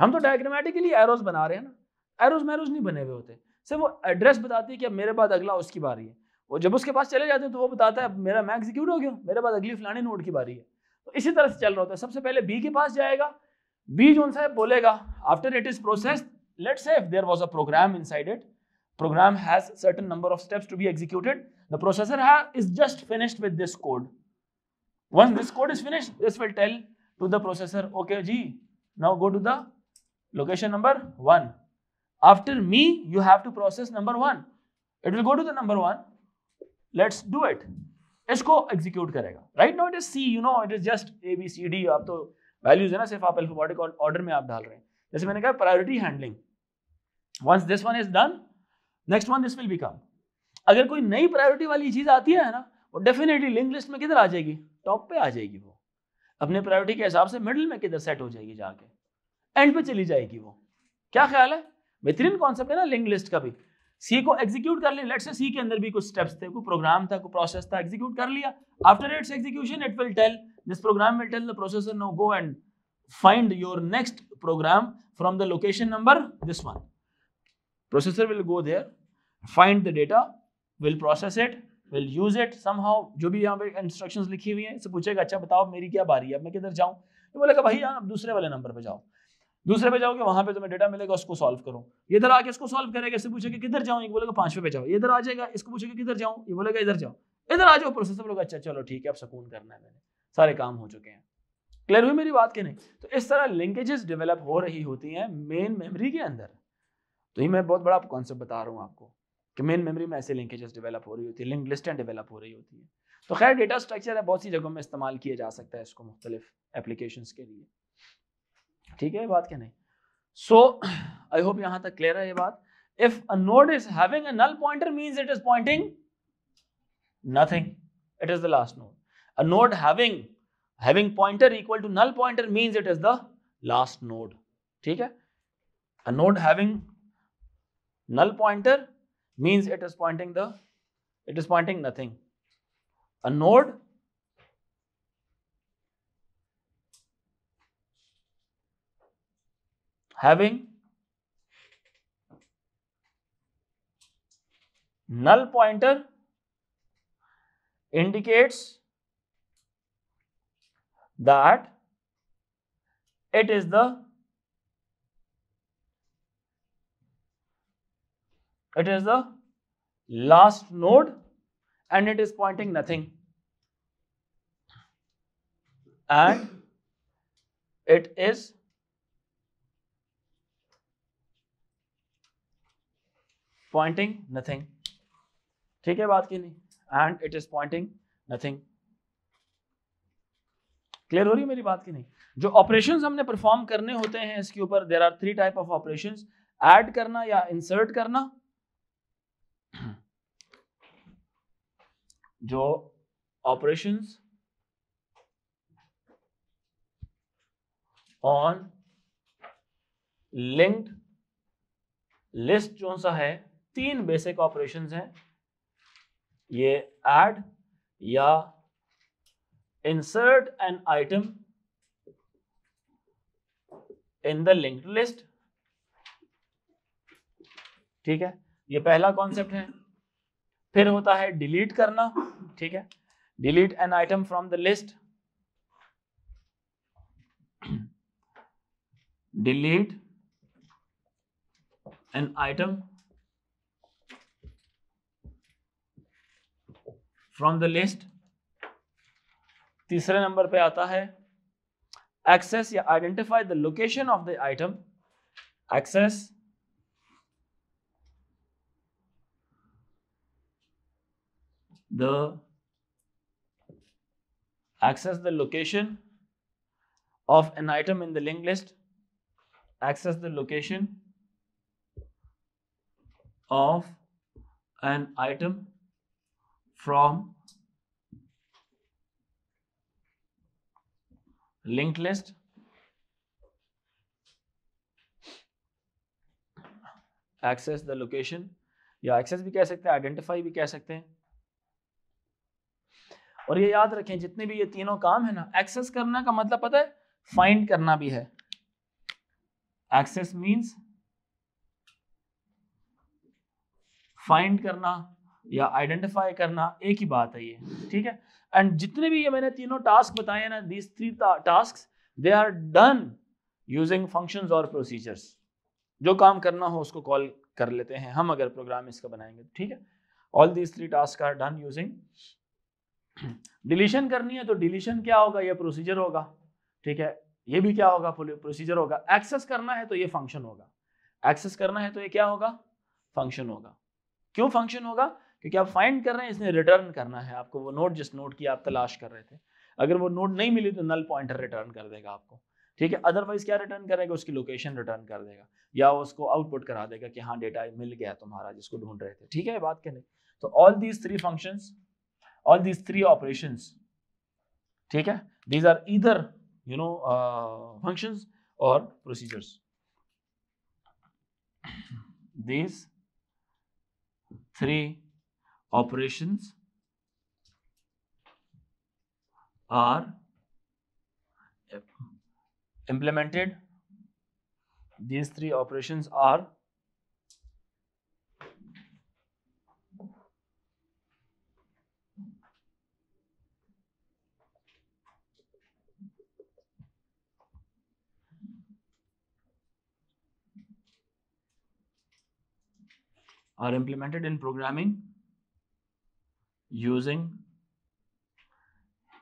हम तो डायग्रामेटिकली एरोज बना रहे हैं ना एरोज मैरोज नहीं बने हुए होते सिर्फ वो एड्रेस बताती है कि अब मेरे बाद अगला उसकी बारी है वो जब उसके पास चले जाते हैं तो वो बताता है मेरा मैं एग्जीक्यूट हो गया मेरे पास अगली फलाने नोट की बारी है तो इसी तरह से चल रहा होता है सबसे पहले बी के पास जाएगा बी जो उनसे बोलेगा after it is process let's say program inside it program has certain number of steps to be executed the processor is processor okay जी now go to the location number one after me you have to process number one it will go to the number one let's do it इसको execute करेगा right no it is C you know it is just A B C D आप तो values है ना सिर्फ आप एल्फोबॉटिक order में आप डाल रहे हैं जैसे मैंने कहा priority handling once this one is done next one this will become अगर कोई नई प्रायोरिटी वाली चीज आती है ना वो डेफिनेटली लिंक लिस्ट में किधर आ जाएगी टॉप पे आ जाएगी वो अपने प्रायोरिटी के हिसाब से मिडिल में किधर सेट हो जाएगी जाके एंड पे चली जाएगी वो क्या ख्याल है बेहतरीन कॉन्सेप्ट है ना लिंक लिस्ट का भी सी को एग्जीक्यूट कर लिया लेट्स से सी के अंदर भी कुछ स्टेप्स थे कोई प्रोग्राम था कोई प्रोसेस था एग्जीक्यूट कर लिया after its execution it will tell this program will tell the processor no go and find your next program from the location number this one processor will go there find the data will process it will use it somehow जो भी यहां पे instructions लिखी हुई हैं इसे पूछेगा अच्छा बताओ मेरी क्या बारी है अब मैं किधर जाऊं तो बोलेगा भाई यहाँ दूसरे वाले नंबर पे जाओ दूसरे पे जाओगे वहां पे तुम्हें डेटा मिलेगा उसको सॉल्व करो इधर आके इसको सॉल्व करेगा इससे पूछेगा किधर जाओ एक बोलेगा पांचवे पे जाओ इधर आ जाएगा इसको पूछेगा किधर जाओ ये बोलेगा इधर जाओ इधर आ जाओ प्रोसेसर बोलेगा अच्छा चलो ठीक है अब सुकून करना है मैंने सारे काम हो चुके हैं क्लियर हुई मेरी बात के नहीं तो इस तरह लिंकेजेस डेवलप हो रही होती है मेन मेमरी के अंदर तो ये मैं बहुत बड़ा कॉन्सेप्ट बता रहा हूँ आपको कि मेन मेमरी में ऐसे लिंकेजेस डेवलप हो रही होती है लिंक लिस्टें डेवलप हो रही होती है तो खैर डेटा स्ट्रक्चर है बहुत सी जगहों में इस्तेमाल किया जा सकता है इसको मुख्तलिफ एप्लीकेशन के लिए ठीक है बात क्या नहीं सो आई होप यहां तक क्लियर है ये बात if a node is having a null pointer means it is pointing nothing it is the last node a node having having pointer equal to null pointer means it is the last node ठीक है a node having null pointer means it is pointing the it is pointing nothing a node having null pointer indicates that it is the it is the last node and it is pointing nothing and it is pointing nothing ठीक है बात की नहीं and it is pointing nothing clear हो रही है मेरी बात की नहीं जो ऑपरेशन हमने परफॉर्म करने होते हैं इसके ऊपर there are three type of operation add करना या इंसर्ट करना जो ऑपरेशन ऑन लिंक्ड लिस्ट जो सा है तीन बेसिक ऑपरेशन हैं ये ऐड या insert an item in the linked list ठीक है ये पहला कॉन्सेप्ट है फिर होता है डिलीट करना ठीक है delete an item from the list delete an item from the list तीसरे नंबर पे आता है एक्सेस या identify the location of the item access the access the location of an item in the linked list access the location of an item from linked list access the location या access भी कह सकते हैं identify भी कह सकते हैं और ये याद रखें जितने भी ये तीनों काम है ना एक्सेस करना का मतलब पता है फाइंड करना भी है एक्सेस मींस फाइंड करना या आइडेंटिफाई करना एक ही बात है ये ठीक है एंड जितने भी ये मैंने तीनों टास्क बताए ना these three task they are done using function और प्रोसीजर्स जो काम करना हो उसको कॉल कर लेते हैं हम अगर प्रोग्राम इसका बनाएंगे ठीक है all these three task are done using deletion करनी है तो डिलीशन क्या होगा ये प्रोसीजर होगा ठीक है ये भी क्या होगा प्रोसीजर होगा एक्सेस करना है तो ये फंक्शन होगा एक्सेस करना है तो ये क्या होगा फंक्शन होगा क्यों फंक्शन होगा क्योंकि आप फाइंड कर रहे हैं इसने रिटर्न करना है आपको वो नोट जिस नोट की आप तलाश कर रहे थे अगर वो नोट नहीं मिली तो नल पॉइंटर रिटर्न कर देगा आपको ठीक है अदरवाइज क्या रिटर्न करेगा उसकी लोकेशन रिटर्न कर देगा या उसको आउटपुट करा देगा कि हाँ डेटा मिल गया तुम्हारा जिसको ढूंढ रहे थे ठीक है बात करें तो all these three function all these three operation ठीक है दीज आर इधर यू नो फंक्शन और procedures these three operations are implemented these three operations are are implemented in programming using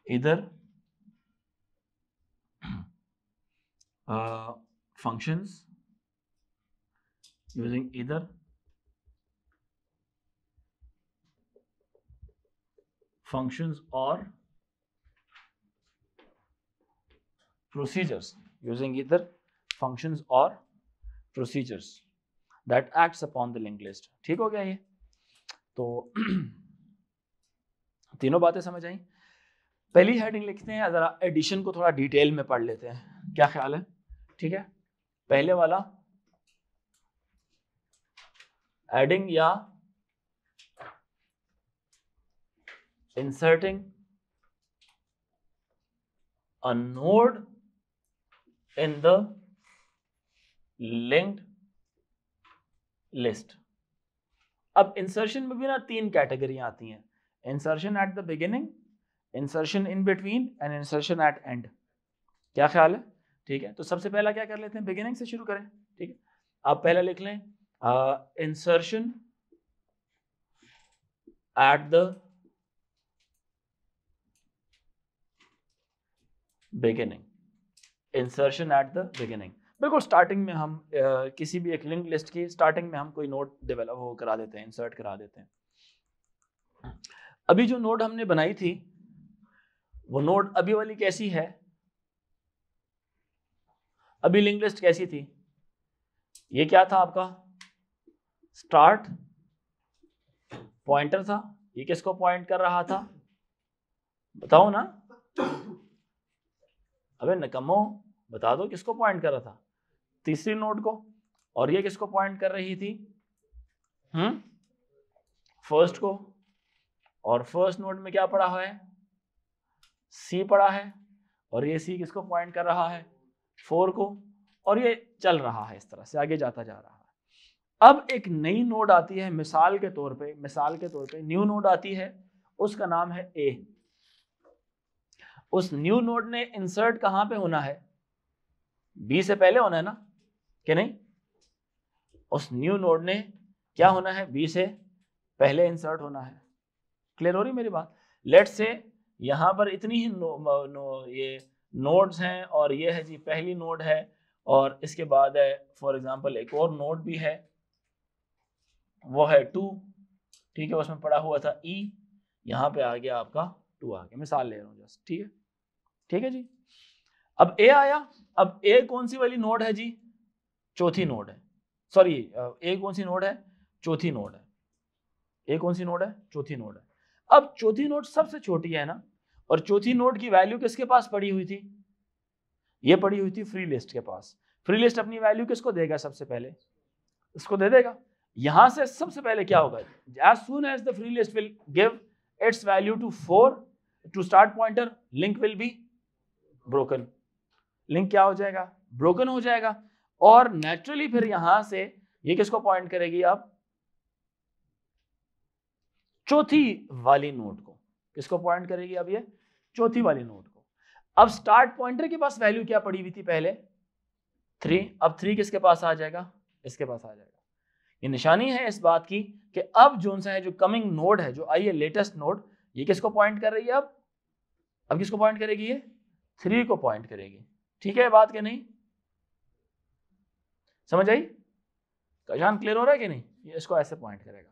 either uh, functions using either functions or procedures using either functions or procedures that acts upon the linked list ठीक हो गया ये तो तीनों बातें समझ आई पहली heading लिखते हैं ज़रा एडिशन को थोड़ा डिटेल में पढ़ लेते हैं क्या ख्याल है ठीक है पहले वाला एडिंग या inserting a node in the linked list अब इंसर्शन में भी ना तीन कैटेगरियां आती हैं insertion at the beginning insertion in between and insertion at end क्या ख्याल है ठीक है तो सबसे पहला क्या कर लेते हैं बिगिनिंग से शुरू करें ठीक है आप पहला लिख लें insertion at the beginning insertion at the beginning बिल्कुल स्टार्टिंग में हम आ, किसी भी एक लिंक लिस्ट की स्टार्टिंग में हम कोई नोट डेवलप हो करा देते हैं इंसर्ट करा देते हैं अभी जो नोड हमने बनाई थी वो नोड अभी वाली कैसी है अभी लिंक लिस्ट कैसी थी ये क्या था आपका स्टार्ट पॉइंटर था ये किसको पॉइंट कर रहा था बताओ ना अबे नकमो बता दो किसको पॉइंट कर रहा था तीसरी नोड को और ये किसको पॉइंट कर रही थी हम्म फर्स्ट को और फर्स्ट नोड में क्या पड़ा हुआ है सी पड़ा है और ये सी किसको पॉइंट कर रहा है फोर को और ये चल रहा है इस तरह से आगे जाता जा रहा है अब एक नई नोड आती है मिसाल के तौर पे मिसाल के तौर पे न्यू नोड आती है उसका नाम है ए उस न्यू नोड ने इंसर्ट कहां पे होना है बी से पहले होना है ना कि नहीं उस न्यू नोड ने क्या होना है बी से पहले इंसर्ट होना है क्लियर हो रही मेरी बात लेट से यहाँ पर इतनी ही नो, नो, ये नोड्स हैं और ये है जी पहली नोड है और इसके बाद है फॉर एग्जांपल एक और नोड भी है वो है टू ठीक है उसमें पड़ा हुआ था ई e, यहाँ पे आ गया आपका टू आ गया मिसाल ले रहा हूँ जस्ट ठीक है ठीक है जी अब ए आया अब ए कौन सी वाली नोड है जी चौथी नोड है सॉरी ए कौन सी नोड है चौथी नोड है ए कौन सी नोड है चौथी नोड है अब चौथी नोट सबसे छोटी है ना और चौथी नोट की वैल्यू किसके पास पड़ी हुई थी ये पड़ी हुई थी फ्री लिस्ट के पास फ्री लिस्ट अपनी वैल्यू किसको देगा सबसे पहले इसको दे देगा यहां से सबसे पहले क्या होगा as soon as the free list will give its value to four to start pointer link will be broken link क्या हो जाएगा ब्रोकन हो जाएगा और नेचुरली फिर यहां से ये किसको पॉइंट करेगी अब चौथी वाली नोट को किसको पॉइंट करेगी अब ये चौथी वाली नोट को अब स्टार्ट पॉइंटर के पास वैल्यू क्या पड़ी हुई थी पहले थ्री अब थ्री किसके पास आ जाएगा इसके पास आ जाएगा ये निशानी है इस बात की कि अब जो सा है जो कमिंग नोड है जो आई है लेटेस्ट नोड ये किसको पॉइंट कर रही है अब अब किसको पॉइंट करेगी ये थ्री को पॉइंट करेगी ठीक है बात के नहीं समझ आई क्लियर हो रहा है कि नहीं ये इसको ऐसे पॉइंट करेगा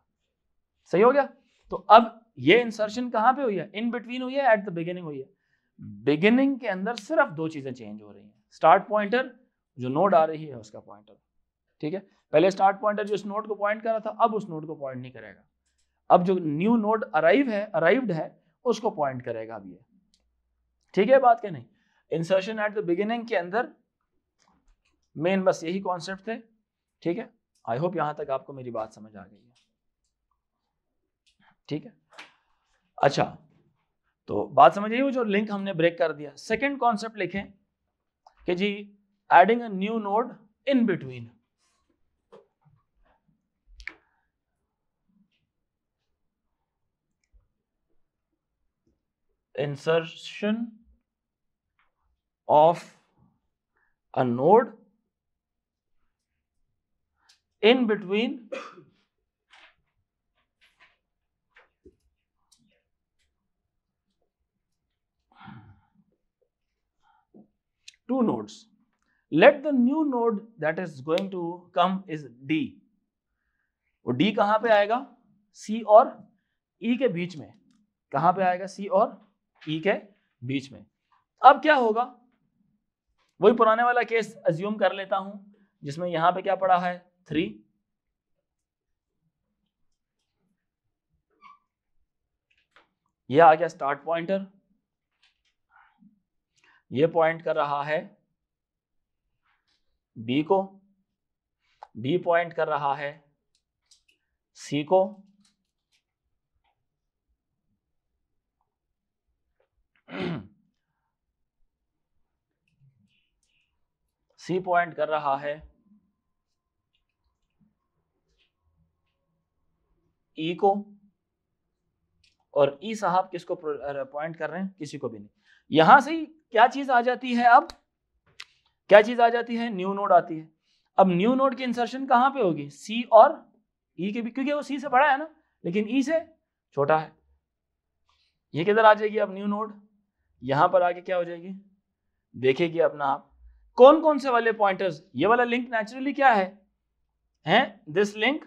सही हो गया तो अब ये इंसर्शन कहाँ पे हुई है इन बिटवीन हुई है एट द बिगिनिंग हुई है बिगिनिंग के अंदर सिर्फ दो चीजें चेंज हो रही हैं स्टार्ट पॉइंटर जो नोड आ रही है उसका पॉइंटर ठीक है पहले स्टार्ट पॉइंटर जो इस नोड को पॉइंट कर रहा था अब उस नोड को पॉइंट नहीं करेगा अब जो न्यू नोड अराइव है अराइव्ड है उसको पॉइंट करेगा अब ये ठीक है बात क्या नहीं इंसर्शन एट द बिगिनिंग के अंदर मेन बस यही कॉन्सेप्ट थे ठीक है आई होप यहां तक आपको मेरी बात समझ आ गई है ठीक है अच्छा तो बात समझिए वो जो लिंक हमने ब्रेक कर दिया सेकंड कॉन्सेप्ट लिखें कि जी adding a new node in between insertion of a node in between two nodes. Let the new node that is going to come is D. वो D कहाँ पे आएगा C और E के बीच में कहाँ पे आएगा C और E के बीच में अब क्या होगा वही पुराने वाला केस अज्यूम कर लेता हूं जिसमें यहां पे क्या पड़ा है थ्री ये आ गया स्टार्ट पॉइंटर ये पॉइंट कर रहा है बी को बी पॉइंट कर रहा है सी को सी पॉइंट कर रहा है ई e को और ई e साहब किसको पॉइंट कर रहे हैं किसी को भी नहीं यहां से ही क्या चीज आ जाती है अब क्या चीज आ जाती है न्यू नोड आती है अब न्यू नोड की इंसर्शन कहां पे होगी सी और ई e के बीच क्योंकि वो सी से बड़ा है ना लेकिन ई e से छोटा है ये किधर आ जाएगी अब न्यू नोड यहां पर आके क्या हो जाएगी देखेगी अपना आप कौन कौन से वाले पॉइंटर्स ये वाला लिंक नेचुरली क्या है हैं this link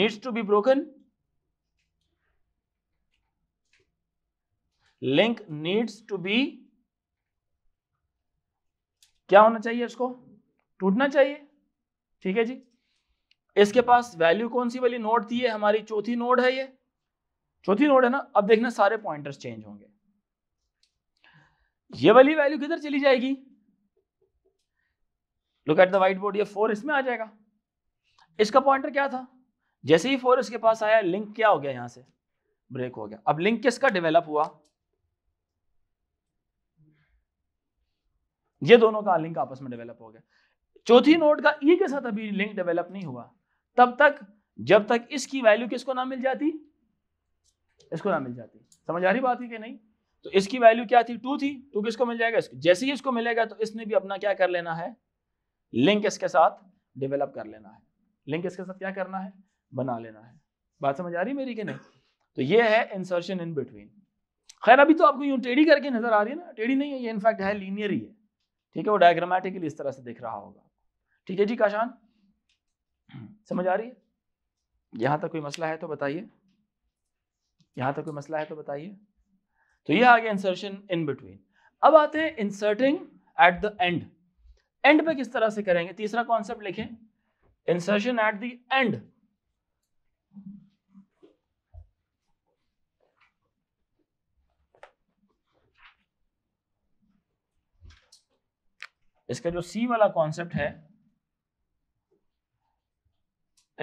needs to be broken link needs to be क्या होना चाहिए उसको टूटना चाहिए ठीक है जी इसके पास वैल्यू कौन सी वाली नोड थी है हमारी चौथी नोड है ये चौथी नोड है ना अब देखना सारे पॉइंटर्स चेंज होंगे ये वाली वैल्यू किधर चली जाएगी look at the whiteboard ये फोर इसमें आ जाएगा इसका पॉइंटर क्या था जैसे ही फोर इसके पास आया लिंक क्या हो गया यहां से ब्रेक हो गया अब लिंक किसका डेवलप हुआ ये दोनों का लिंक आपस में डेवलप हो गया चौथी नोड हम्म। का ई e के साथ अभी लिंक डेवलप नहीं हुआ तब तक जब तक इसकी वैल्यू किसको ना मिल जाती इसको ना मिल जाती समझ आ रही बात है कि नहीं तो इसकी वैल्यू क्या थी टू थी टू किसको मिल जाएगा इसको जैसे ही इसको मिलेगा तो इसने भी अपना क्या कर लेना है लिंक इसके साथ डेवलप कर लेना है लिंक इसके साथ क्या करना है बना लेना है बात समझ आ रही मेरी कि नहीं तो ये है इंसर्शन इन बिटवीन खैर अभी तो आपको यूं टेढ़ी करके नजर आ रही है ना टेढ़ी नहीं है ये इनफैक्ट है लीनियर ही है ठीक है वो डायग्रामेटिकली इस तरह से दिख रहा होगा ठीक है जी काशान समझ आ रही है यहां तक कोई मसला है तो बताइए यहां तक कोई मसला है तो बताइए तो ये आ गया इंसर्शन इन बिटवीन अब आते हैं inserting at the end end पे किस तरह से करेंगे तीसरा कॉन्सेप्ट लिखें इंसर्शन एट द एंड इसका जो सी वाला कॉन्सेप्ट है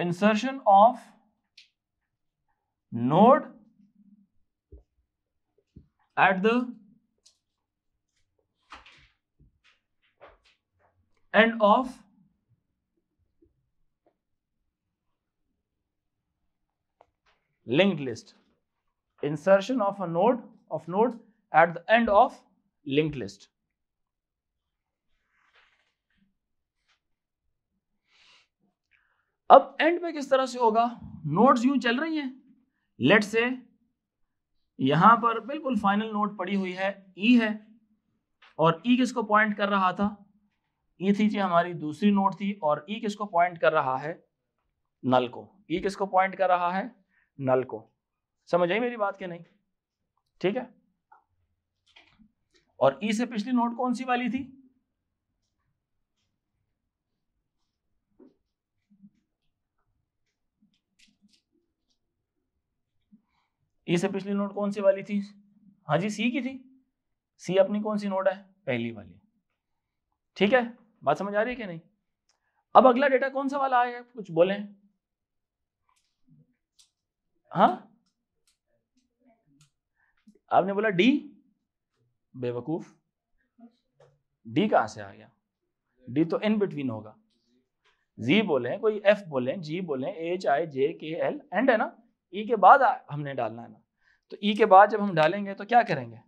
insertion of node at the end of linked list insertion of a node of node at the end of linked list अब एंड में किस तरह से होगा नोट्स यूं चल रही हैं लेट से यहां पर बिल्कुल फाइनल नोट पड़ी हुई है ई e है और ई e किसको पॉइंट कर रहा था ई e थी जी हमारी दूसरी नोट थी और ई e किसको पॉइंट कर रहा है नल को ई e किसको पॉइंट कर रहा है नल को समझ आई मेरी बात क्या नहीं ठीक है और ई e से पिछली नोट कौन सी वाली थी से पिछली नोट कौन सी वाली थी हाँ जी सी की थी सी अपनी कौन सी नोट है पहली वाली ठीक है बात समझ आ रही है कि नहीं अब अगला डेटा कौन सा वाला आएगा कुछ बोले हाँ आपने बोला डी बेवकूफ डी कहां से आ गया डी तो इन बिटवीन होगा जी बोले कोई एफ बोले जी बोले एच आई जे के एल एंड है ना ई e के बाद हमने डालना है ना तो ई e के बाद जब हम डालेंगे तो क्या करेंगे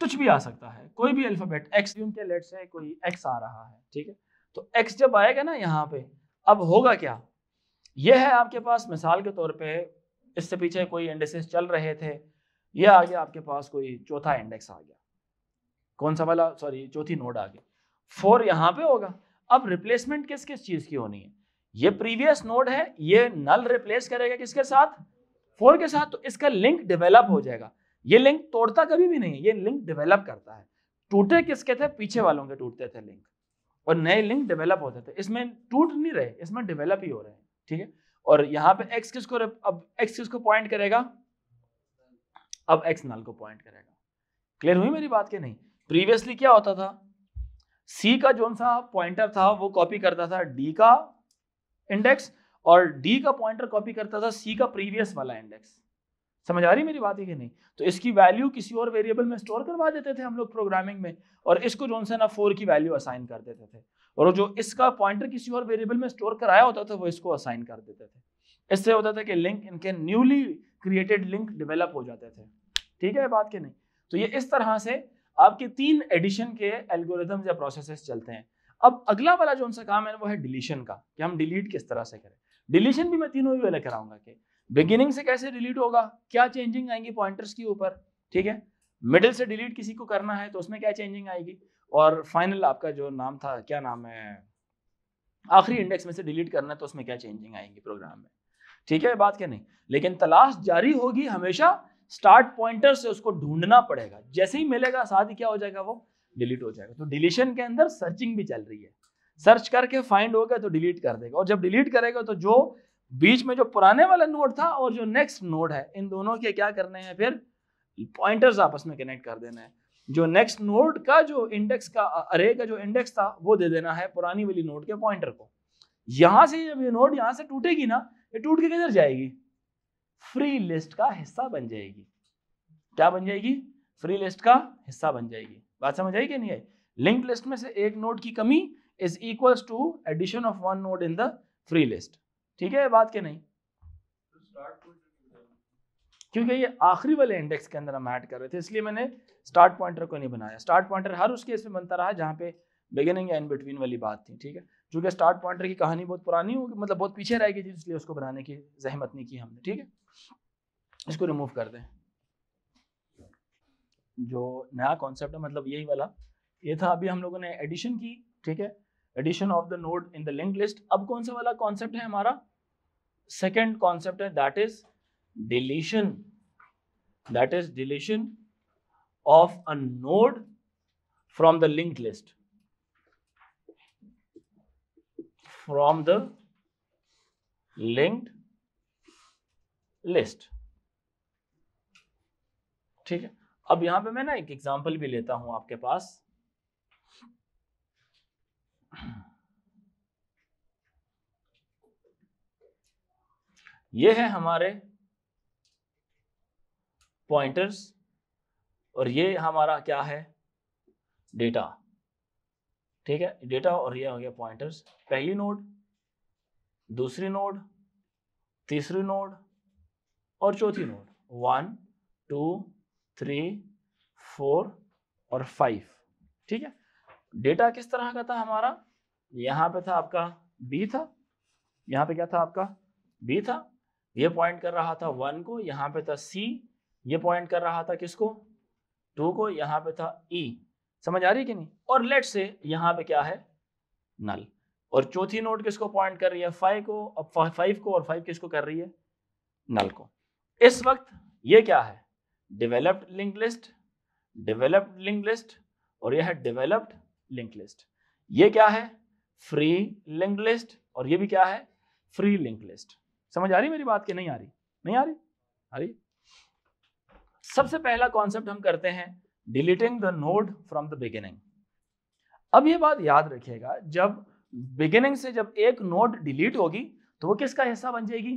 कुछ भी आ सकता है कोई भी अल्फाबेट एक्स के लेट से कोई एक्स आ रहा है ठीक है तो एक्स जब आएगा ना यहाँ पे अब होगा क्या ये है आपके पास मिसाल के तौर पे इससे पीछे कोई इंडेक्सेस चल रहे थे ये आ गया आपके पास कोई चौथा इंडेक्स आ गया कौन सा वाला सॉरी चौथी नोड आ गया फोर यहाँ पे होगा अब रिप्लेसमेंट किस किस चीज़ की होनी है ये प्रीवियस नोड है ये नल रिप्लेस करेगा किसके साथ फोर के साथ तो इसका लिंक डेवलप हो जाएगा ये लिंक तोड़ता कभी भी नहीं है ये लिंक डेवलप करता है टूटे किसके थे पीछे वालों के टूटते थे लिंक और नए लिंक डेवलप होते थे इसमें टूट नहीं रहे इसमें डेवलप ही हो रहे हैं ठीक है और यहाँ पे एक्स किसको अब एक्स किसको पॉइंट करेगा अब एक्स नल को पॉइंट करेगा क्लियर हुई मेरी बात के नहीं प्रीवियसली क्या होता था सी का जो सा पॉइंटर था वो कॉपी करता था डी का इंडेक्स और डी का पॉइंटर कॉपी करता था सी का प्रीवियस वाला इंडेक्स समझ आ रही मेरी बात है कि नहीं तो इसकी वैल्यू किसी और वेरिएबल में स्टोर करवा देते थे हम लोग प्रोग्रामिंग में और इसको जो उनसे ना फोर की वैल्यू असाइन कर देते थे और जो इसका पॉइंटर किसी और वेरिएबल में स्टोर कराया होता था वो इसको असाइन कर देते थे इससे होता था कि लिंक इनके न्यूली क्रिएटेड लिंक डिवेलप हो जाते थे ठीक है बात के नहीं तो ये इस तरह से आपके तीन एडिशन के एल्गोरिदम या प्रोसेसेस चलते हैं अब अगला वाला जो उनका काम है वो है डिलीशन का कि हम डिलीट किस तरह से करें डिलीशन भी मैं तीनों ही वाले कराऊंगा कि बिगिनिंग से कैसे डिलीट होगा क्या चेंजिंग आएंगी पॉइंटर्स के ऊपर ठीक है मिडिल से डिलीट किसी को करना है तो उसमें क्या चेंजिंग आएगी और फाइनल आपका जो नाम था क्या नाम है आखिरी इंडेक्स में से डिलीट करना है तो उसमें क्या चेंजिंग आएंगी प्रोग्राम में ठीक है बात क्या नहीं लेकिन तलाश जारी होगी हमेशा स्टार्ट पॉइंटर से उसको ढूंढना पड़ेगा जैसे ही मिलेगा साथ ही क्या हो जाएगा वो डिलीट हो जाएगा तो डिलीशन के अंदर सर्चिंग भी चल रही है सर्च करके फाइंड होगा तो डिलीट कर देगा और जब डिलीट करेगा तो जो बीच में जो पुराने वाला नोड था और जो नेक्स्ट नोड है इन दोनों के क्या करने हैं फिर पॉइंटर्स आपस में कनेक्ट कर देना है जो नेक्स्ट नोड का जो इंडेक्स का अरे का जो इंडेक्स था वो दे देना है पुरानी वाली नोड के पॉइंटर को यहां से जब ये नोड यहां से टूटेगी ना ये टूट के किधर जाएगी फ्री लिस्ट का हिस्सा बन जाएगी क्या बन जाएगी फ्री लिस्ट का हिस्सा बन जाएगी बात समझ आई कि नहीं आई लिंक लिस्ट में से एक नोड की कमी is equal to addition of one node in the free list ठीक है बात के नहीं क्योंकि ये आखिरी वाले इंडेक्स के अंदर हम ऐड कर रहे थे इसलिए मैंने स्टार्ट पॉइंटर को नहीं बनाया स्टार्ट पॉइंटर हर उस केस में बनता रहा जहाँ पे बिगिनिंग एंड बिटवीन वाली बात थी ठीक है क्योंकि स्टार्ट पॉइंटर की कहानी बहुत पुरानी होगी मतलब बहुत पीछे रह गई थी इसलिए उसको बनाने की जहमत नहीं की हमने ठीक है इसको रिमूव कर दें जो नया कॉन्सेप्ट है मतलब यही वाला ये था अभी हम लोगों ने एडिशन की ठीक है addition of the node in the link list अब कौन सा वाला कॉन्सेप्ट है हमारा सेकेंड कॉन्सेप्ट है that is deletion that is deletion of a node from the link list from the linked list ठीक है अब यहां पे मैं ना एक एग्जाम्पल भी लेता हूं आपके पास ये है हमारे पॉइंटर्स और ये हमारा क्या है डेटा ठीक है डेटा और ये हो गया पॉइंटर्स पहली नोड दूसरी नोड तीसरी नोड और चौथी node one two three four और फाइव ठीक है डेटा किस तरह का था हमारा यहां पे था आपका बी था यहाँ पे क्या था आपका बी था ये पॉइंट कर रहा था वन को यहां पे था सी ये पॉइंट कर रहा था किसको टू को यहां पे था ई e. समझ आ रही कि नहीं और लेट से यहां पे क्या है नल और चौथी नोट किसको पॉइंट कर रही है फाइव को अब फाइव को और फाइव किसको कर रही है नल को इस वक्त ये क्या है developed link list developed link list और यह है डिवेलप्ड लिंक लिस्ट ये क्या है फ्री लिंक लिस्ट और ये भी क्या है फ्री लिंक लिस्ट समझ आ रही मेरी बात की नहीं आ रही नहीं आ रही आ रही सबसे पहला कॉन्सेप्ट हम करते हैं deleting the node from the beginning अब ये बात याद रखिएगा जब बिगिनिंग से जब एक नोड डिलीट होगी तो वो किसका हिस्सा बन जाएगी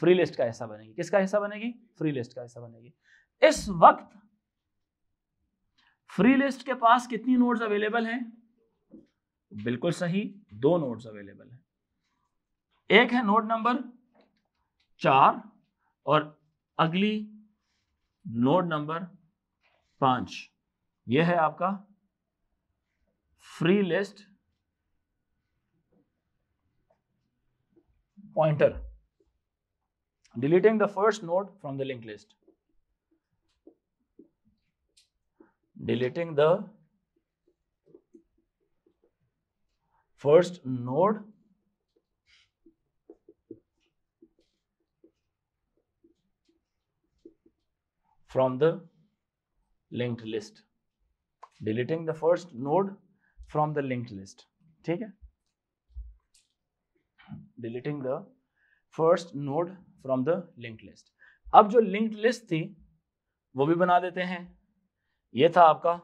फ्री लिस्ट का हिस्सा बनेगी किसका हिस्सा बनेगी फ्री लिस्ट का हिस्सा बनेगी इस वक्त फ्री लिस्ट के पास कितनी नोड्स अवेलेबल हैं बिल्कुल सही दो नोड्स अवेलेबल हैं एक है नोड नंबर चार और अगली नोड नंबर पांच यह है आपका free list pointer deleting the first node from the link list deleting the first node from the linked list deleting the first node from the linked list ठीक है deleting the first node from the linked list ab jo linked list thi wo bhi bana dete hain ये था आपका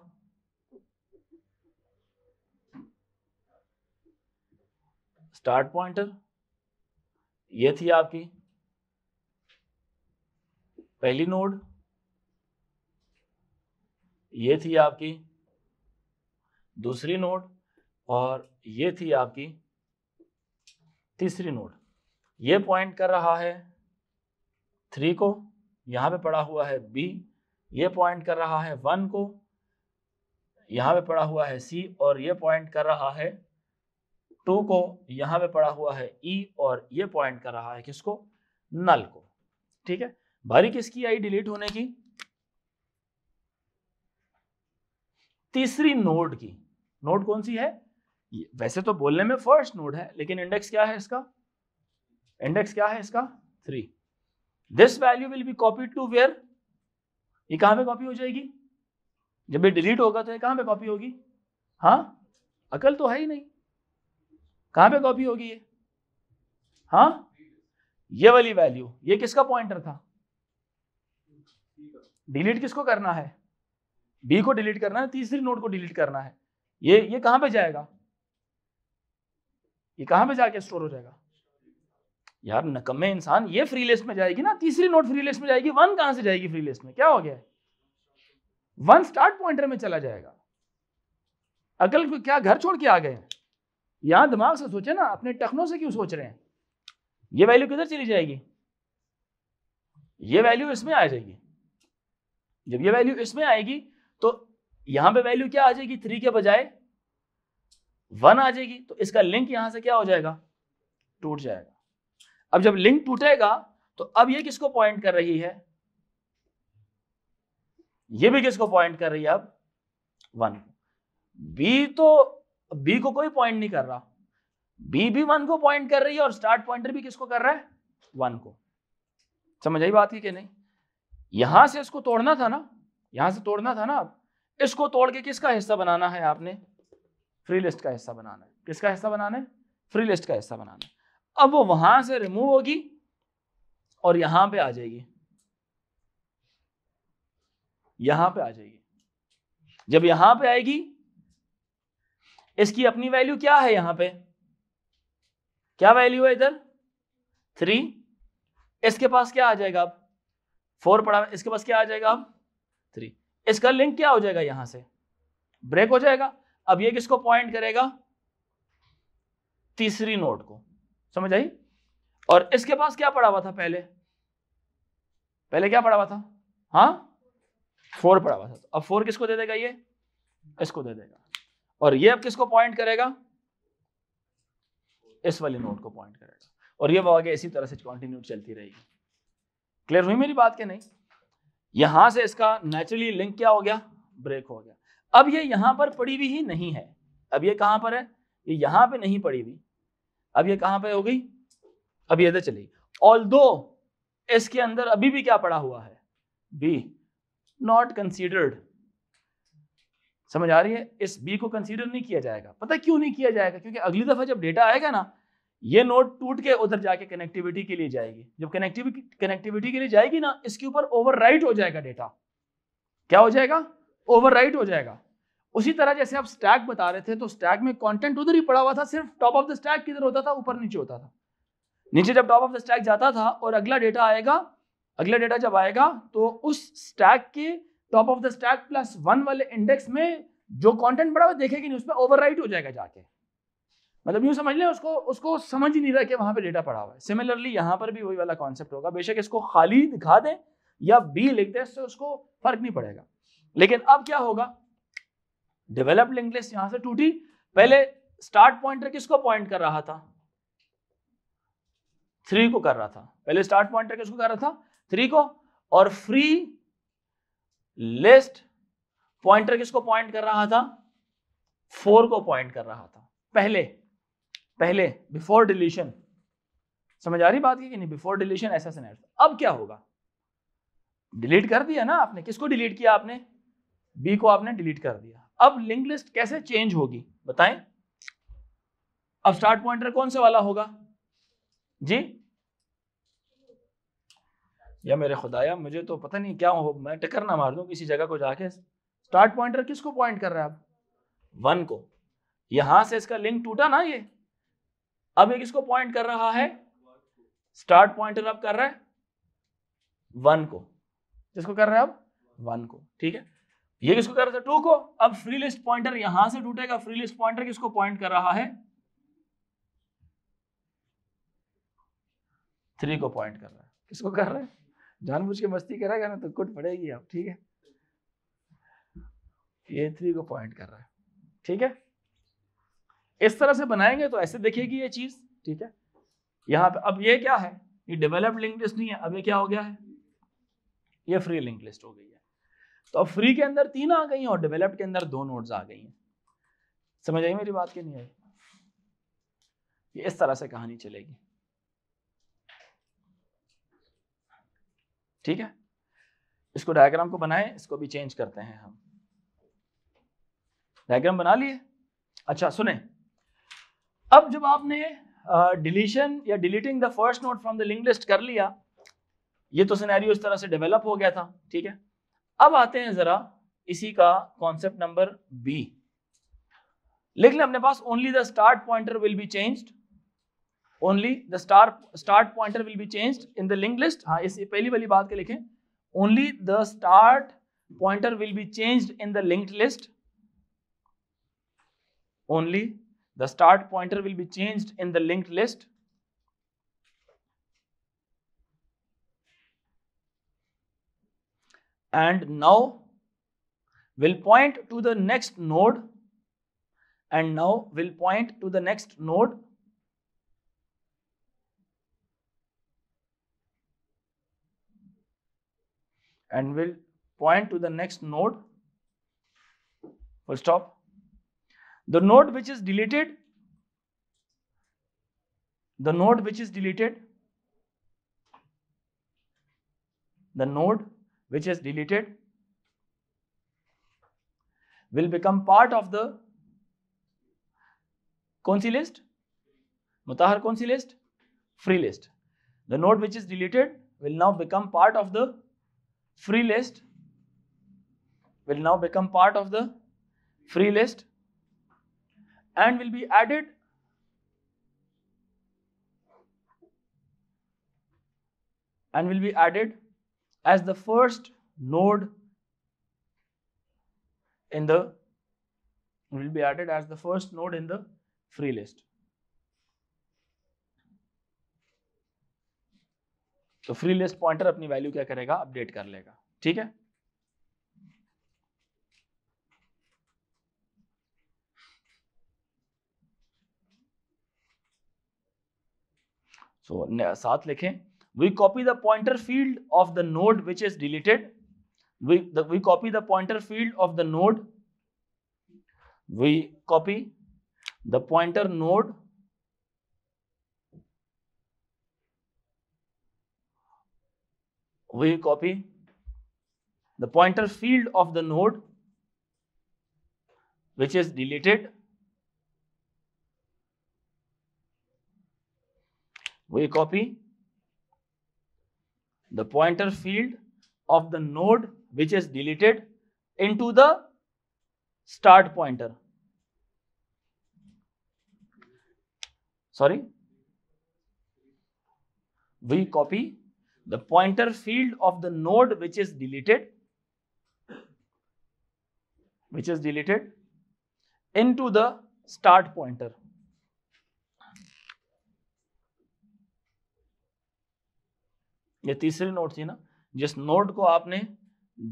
start pointer ये थी आपकी पहली node ये थी आपकी दूसरी नोड और ये थी आपकी तीसरी नोड ये पॉइंट कर रहा है थ्री को यहां पे पड़ा हुआ है बी ये पॉइंट कर रहा है वन को यहाँ पे पड़ा हुआ है सी और ये पॉइंट कर रहा है टू को यहाँ पे पड़ा हुआ है ई e, और ये पॉइंट कर रहा है किसको नल को ठीक है बारी किसकी आई डिलीट होने की तीसरी नोड की नोड कौन सी है वैसे तो बोलने में फर्स्ट नोड है लेकिन इंडेक्स क्या है इसका इंडेक्स क्या है इसका three this value will be copy to where ये कहां पे कॉपी हो जाएगी जब ये डिलीट होगा तो ये कहां पे कॉपी होगी हाँ अकल तो है ही नहीं कहां पे कॉपी होगी ये हाँ ये वाली वैल्यू ये किसका पॉइंटर था डिलीट किसको करना है बी को डिलीट करना है तीसरी नोट को डिलीट करना है ये ये कहां पे जाएगा ये कहां पे जाके स्टोर हो जाएगा यार नकमे इंसान ये फ्री लिस्ट में जाएगी ना तीसरी नोट फ्री लिस्ट में जाएगी वन कहां से जाएगी फ्री लिस्ट में क्या हो गया वन स्टार्ट पॉइंटर में चला जाएगा अकल क्या घर छोड़ के आ गए यहां दिमाग से सोचे ना अपने टखनों से क्यों सोच रहे हैं ये वैल्यू किधर चली जाएगी ये वैल्यू इसमें आ जाएगी जब ये वैल्यू इसमें आएगी तो यहां पे वैल्यू क्या आ जाएगी थ्री के बजाय वन आ जाएगी तो इसका लिंक यहां से क्या हो जाएगा टूट जाएगा अब जब लिंक टूटेगा तो अब ये किसको पॉइंट कर रही है ये भी किसको पॉइंट कर रही है अब वन बी तो बी को कोई पॉइंट नहीं कर रहा बी भी वन को पॉइंट कर रही है और स्टार्ट पॉइंटर भी किसको कर रहा है वन को समझ आई बात की कि नहीं यहां से इसको तोड़ना था ना यहां से तोड़ना था ना अब इसको तोड़ के किसका हिस्सा बनाना है आपने फ्री लिस्ट का हिस्सा बनाना है किसका हिस्सा बनाना है फ्री लिस्ट का हिस्सा बनाना है अब वो वहां से रिमूव होगी और यहां पे आ जाएगी यहां पे आ जाएगी जब यहां पे आएगी इसकी अपनी वैल्यू क्या है यहां पे क्या वैल्यू है इधर थ्री इसके पास क्या आ जाएगा अब फोर पड़ा इसके पास क्या आ जाएगा अब थ्री इसका लिंक क्या हो जाएगा यहां से ब्रेक हो जाएगा अब ये किसको पॉइंट करेगा तीसरी नोट को समझ आई और इसके पास क्या पड़ा हुआ था पहले पहले क्या पड़ा हुआ था हाँ फोर पड़ा हुआ था अब फोर किसको दे देगा ये इसको दे देगा और ये अब किसको पॉइंट करेगा इस वाले नोट को पॉइंट करेगा और ये वो आगे इसी तरह से कंटिन्यू चलती रहेगी क्लियर हुई मेरी बात के नहीं यहां से इसका नेचुरली लिंक क्या हो गया ब्रेक हो गया अब ये यहां पर पड़ी हुई ही नहीं है अब ये कहां पर है ये यहां पे नहीं पड़ी हुई अब ये कहां पे हो गई अब ये चली ऑल दो इसके अंदर अभी भी क्या पड़ा हुआ है बी नॉट कंसिडर्ड समझ आ रही है इस बी को कंसिडर नहीं किया जाएगा पता क्यों नहीं किया जाएगा क्योंकि अगली दफा जब डेटा आएगा ना ये नोट टूट के उधर जाके कनेक्टिविटी के लिए जाएगी जब कनेक्टिविटी कनेक्टिविटी के लिए जाएगी ना इसके ऊपर ओवर हो जाएगा डेटा क्या हो जाएगा ओवर हो जाएगा उसी तरह जैसे आप स्टैग बता रहे थे तो स्टैग में कंटेंट उधर ही पड़ा हुआ था सिर्फ टॉप ऑफ द स्टैक किधर होता था ऊपर नीचे होता था नीचे जब टॉप ऑफ द स्टैक जाता था और अगला डेटा आएगा अगला डेटा जब आएगा तो उस स्टैग के top of the stack plus one वाले इंडेक्स में जो कॉन्टेंट पड़ा हुआ देखेगी नहीं उसमें ओवर हो जाएगा जाके मतलब यूँ समझ लें उसको उसको समझ ही नहीं रहा कि वहाँ पे डेटा पड़ा हुआ है सिमिलरली यहाँ पर भी वही वाला कॉन्सेप्ट होगा बेशक इसको खाली दिखा दें या बी लिख दें उससे उसको फर्क नहीं पड़ेगा लेकिन अब क्या होगा लिंक लिस्ट यहां से टूटी पहले स्टार्ट पॉइंटर किसको पॉइंट कर रहा था थ्री को कर रहा था पहले स्टार्ट पॉइंटर किसको कर रहा था थ्री को और फ्री लिस्ट पॉइंटर किसको पॉइंट कर रहा था फोर को पॉइंट कर रहा था पहले पहले बिफोर डिलीशन समझ आ रही बात की कि नहीं बिफोर डिलीशन ऐसा सिनेरियो अब क्या होगा डिलीट कर दिया ना आपने किसको डिलीट किया आपने बी को आपने डिलीट कर दिया अब लिंक लिस्ट कैसे चेंज होगी बताएं अब स्टार्ट पॉइंटर कौन सा वाला होगा जी या मेरे खुदाया मुझे तो पता नहीं क्या हो मैं टक्कर ना मार दूं किसी जगह को जाके स्टार्ट पॉइंटर किसको पॉइंट कर रहा है अब वन को यहां से इसका लिंक टूटा ना ये अब ये किसको पॉइंट कर रहा है स्टार्ट पॉइंटर अब कर रहा है वन को किसको कर रहा है अब वन को ठीक है ये किसको कर रहा था टू को अब फ्री लिस्ट पॉइंटर यहां से टूटेगा फ्री लिस्ट पॉइंटर किसको पॉइंट कर रहा है थ्री को पॉइंट कर रहा है किसको कर रहा है जानबूझ के मस्ती करेगा ना तो कुट पड़ेगी आप ठीक है ये थ्री को पॉइंट कर रहा है ठीक है इस तरह से बनाएंगे तो ऐसे देखेगी ये चीज ठीक है यहां पे अब ये क्या है ये डेवलप्ड लिंक लिस्ट नहीं है अब ये क्या हो गया है ये फ्री लिंक लिस्ट हो गई है तो अब फ्री के अंदर तीन आ गई हैं और डेवलप्ड के अंदर दो नोड्स आ गई हैं समझ आई मेरी बात की नहीं आई ये इस तरह से कहानी चलेगी ठीक है इसको डायग्राम को बनाएं इसको भी चेंज करते हैं हम डायग्राम बना लिए अच्छा सुने अब जब आपने डिलीशन uh, या deleting the first node from the link list कर लिया ये तो सिनेरियो इस तरह से डेवलप हो गया था ठीक है अब आते हैं जरा इसी का कॉन्सेप्ट नंबर बी लिख लें अपने पास only the start pointer will be changed only the star start pointer will be changed in the link list हाँ इस पहली वाली बात के लिखें only the start pointer will be changed in the linked list only the start pointer will be changed in the linked list and now will point to the next node and now will point to the next node and will point to the next node full stop the node which is deleted the node which is deleted the node which is deleted will become part of the कौन list list मुताहर list free list free list the node which is deleted will now become part of the free list will now become part of the free list and will be added and will be added as the first node in the will be added as the first node in the free list. तो free list pointer अपनी value क्या करेगा update कर लेगा ठीक है सो so, साथ लिखें We copy the pointer field of the node which is deleted. We, the, we copy the pointer field of the node. We copy the pointer node we copy the pointer field of the node which is deleted we copy the pointer field of the node which is deleted into the start pointer. Sorry, we copy the pointer field of the node which is deleted which is deleted into the start pointer. ये तीसरी note थी ना जिस note को आपने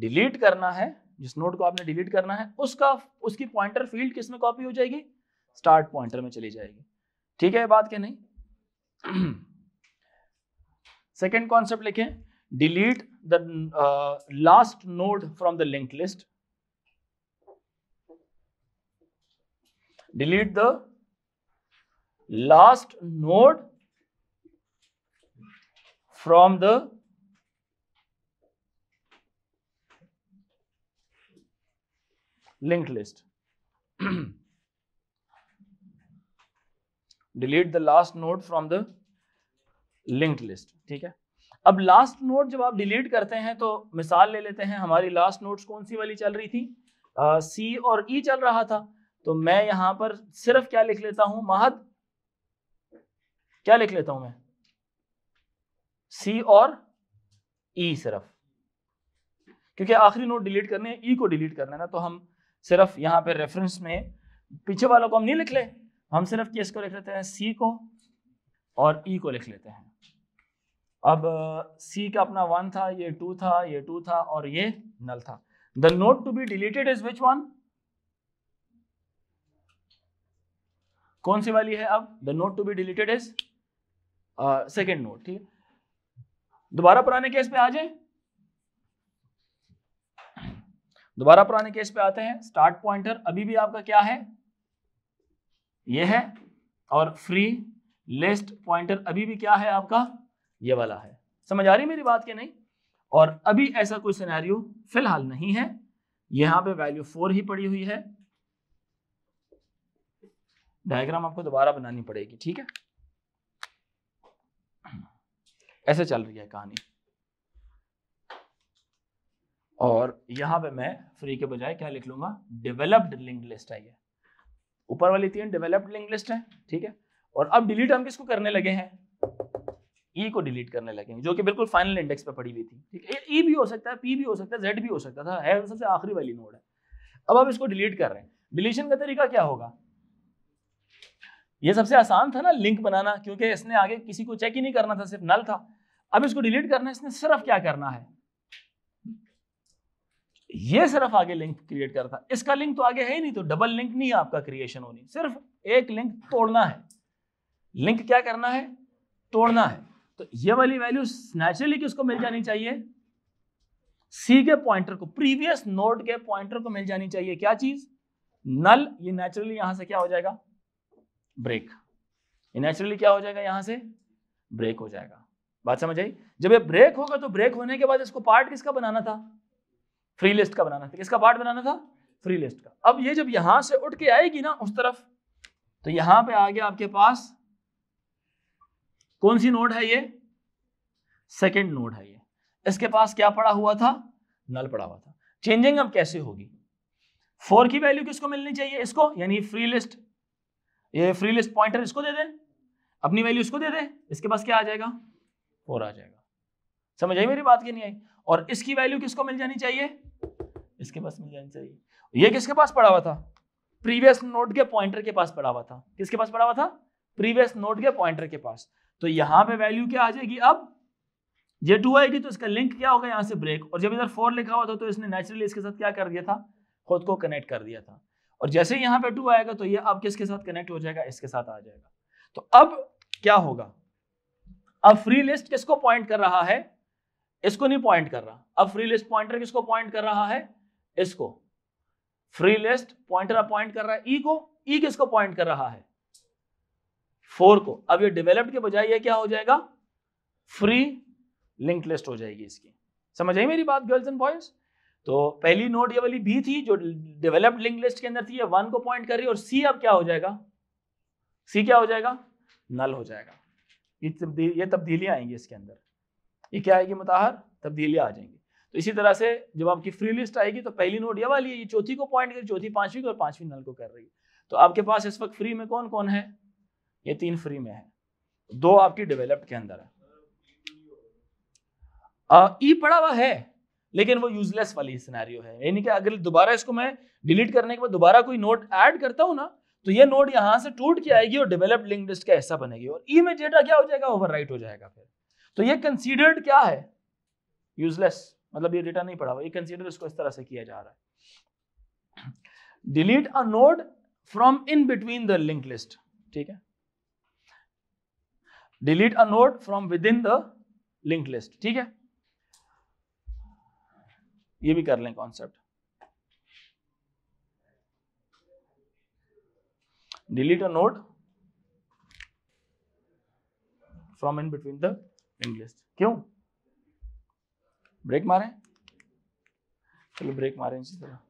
delete करना है जिस नोट को आपने डिलीट करना है उसका उसकी पॉइंटर फील्ड किस में कॉपी हो जाएगी स्टार्ट पॉइंटर में चली जाएगी ठीक है बात क्या नहीं सेकेंड कॉन्सेप्ट लिखें delete the last node from the link list delete the last node from the linked list. Delete the last node from the linked list ठीक है अब लास्ट नोट जब आप डिलीट करते हैं तो मिसाल ले लेते हैं हमारी लास्ट नोट कौन सी वाली चल रही थी सी uh, और ई e चल रहा था तो मैं यहां पर सिर्फ क्या लिख लेता हूं महद क्या लिख लेता हूं मैं सी और ई e सिर्फ क्योंकि आखिरी नोट डिलीट करने है ई e को डिलीट करना है ना तो हम सिर्फ यहां पे रेफरेंस में पीछे वालों को हम नहीं लिख ले हम सिर्फ केस को लिख लेते हैं सी को और ई e को लिख लेते हैं अब सी uh, का अपना वन था ये टू था ये टू था और ये नल था the node to be deleted is which one कौन सी वाली है अब the node to be deleted is second node ठीक है दोबारा पुराने केस पे आ जाए दोबारा पुराने केस पे आते हैं स्टार्ट पॉइंटर अभी भी आपका क्या है ये है और फ्री लेस्ट पॉइंटर अभी भी क्या है आपका ये वाला है समझ आ रही मेरी बात के नहीं और अभी ऐसा कोई सिनेरियो फिलहाल नहीं है यहां पे वैल्यू फोर ही पड़ी हुई है डायग्राम आपको दोबारा बनानी पड़ेगी ठीक है ऐसे चल रही है कहानी और यहां पे मैं फ्री के बजाय क्या लिख लूंगा डेवलप्ड लिंक लिस्ट है ऊपर वाली तीन डेवलप्ड लिंक लिस्ट है ठीक है और अब डिलीट हम किसको करने लगे हैं ई e को डिलीट करने लगे जो कि बिल्कुल फाइनल इंडेक्स पे पड़ी हुई थी ठीक है ई e भी हो सकता है पी भी हो सकता है जेड भी हो सकता था है सबसे आखिरी वाली नोड है अब हम इसको डिलीट कर रहे हैं डिलीशन का तरीका क्या होगा ये सबसे आसान था ना लिंक बनाना क्योंकि इसने आगे किसी को चेक ही नहीं करना था सिर्फ नल था अब इसको डिलीट करना इसने सिर्फ क्या करना है ये सिर्फ आगे लिंक क्रिएट करता इसका लिंक तो आगे है ही नहीं तो डबल लिंक नहीं आपका क्रिएशन होनी सिर्फ एक लिंक तोड़ना है लिंक क्या करना है तोड़ना है तो ये वाली वैल्यू नेचुरली किसको मिल जानी चाहिए सी के पॉइंटर को प्रीवियस नोड के पॉइंटर को मिल जानी चाहिए क्या चीज नल ये नेचुरली यहां से क्या हो जाएगा ब्रेक नेचुरली क्या हो जाएगा यहां से ब्रेक हो जाएगा बात समझ आई जब ये ब्रेक होगा तो ब्रेक होने के बाद इसको पार्ट किसका बनाना था फ्री लिस्ट का बनाना था किसका पार्ट बनाना था फ्री लिस्ट का अब ये जब यहां से उठ के आएगी ना उस तरफ तो यहां पे आ गया आपके पास कौन सी नोड है ये सेकेंड नोड है ये इसके पास क्या पड़ा हुआ था नल पड़ा हुआ था चेंजिंग अब कैसे होगी फोर की वैल्यू किसको मिलनी चाहिए इसको यानी फ्री लिस्ट ये फ्री लिस्ट पॉइंटर इसको दे दे अपनी वैल्यू इसको दे दे इसके पास क्या आ जाएगा फोर आ जाएगा समझ आई मेरी बात की नहीं आई और इसकी वैल्यू किसको मिल जानी चाहिए इसके पास मिल जानी चाहिए ये किसके पास पड़ा हुआ था प्रीवियस नोट के पॉइंटर के पास पड़ा हुआ था किसके पास पड़ा हुआ था प्रीवियस नोट के पॉइंटर के पास तो यहां पे वैल्यू क्या आ जाएगी अब ये टू आएगी तो इसका लिंक क्या होगा यहां से ब्रेक और जब इधर फोर लिखा हुआ था तो इसने नेचुरली इसके साथ क्या कर दिया था खुद को कनेक्ट कर दिया था और जैसे यहां यहाँ पे टू आएगा तो ये अब किसके साथ कनेक्ट हो जाएगा इसके साथ आ जाएगा तो अब क्या होगा अब फ्री लिस्ट किसको पॉइंट कर रहा है इसको नहीं पॉइंट कर रहा अब फ्री लिस्ट पॉइंटर किसको पॉइंट कर रहा है इसको फ्री लिस्ट पॉइंटर अब पॉइंट कर रहा है ई e को ई e किसको पॉइंट कर रहा है फोर को अब ये डेवलप्ड के बजाय ये क्या हो जाएगा फ्री लिंक लिस्ट हो जाएगी इसकी समझ आई मेरी बात गर्ल्स एंड बॉयज तो पहली नोट ये वाली बी थी जो डेवलप्ड लिंक लिस्ट के अंदर थी ये वन को पॉइंट कर रही और सी अब क्या हो जाएगा सी क्या हो जाएगा नल हो जाएगा ये तब्दील ये तब्दीलियां आएंगी इसके अंदर ये क्या आएगी मुताहर तब्दीलियां आ जाएंगी तो इसी तरह से जब आपकी फ्री लिस्ट आएगी तो पहली नोट ये वाली है ये चौथी को पॉइंट कर चौथी पांचवी को और पांचवी नल को कर रही है तो आपके पास इस वक्त फ्री में कौन कौन है ये तीन फ्री में है दो आपकी डेवलप्ड के अंदर है ई पड़ा हुआ है लेकिन वो यूजलेस वाली सिनेरियो है यानी कि अगर दोबारा इसको मैं डिलीट करने के बाद दोबारा कोई नोट ऐड करता हूँ ना तो ये नोट यहाँ से टूट के आएगी और डेवलप्ड लिंक लिस्ट का हिस्सा बनेगी और ई में डेटा क्या हो जाएगा ओवरराइट हो जाएगा फिर तो ये कंसिडर्ड क्या है यूजलेस मतलब ये डेटा नहीं पड़ा हुआ ये कंसिडर इसको इस तरह से किया जा रहा है delete a node from in between the link list ठीक है delete a node from within the link list ठीक है ये भी कर लें concept delete a node from in between the linked list क्यों ब्रेक मारें चलो ब्रेक मारें इसी तरह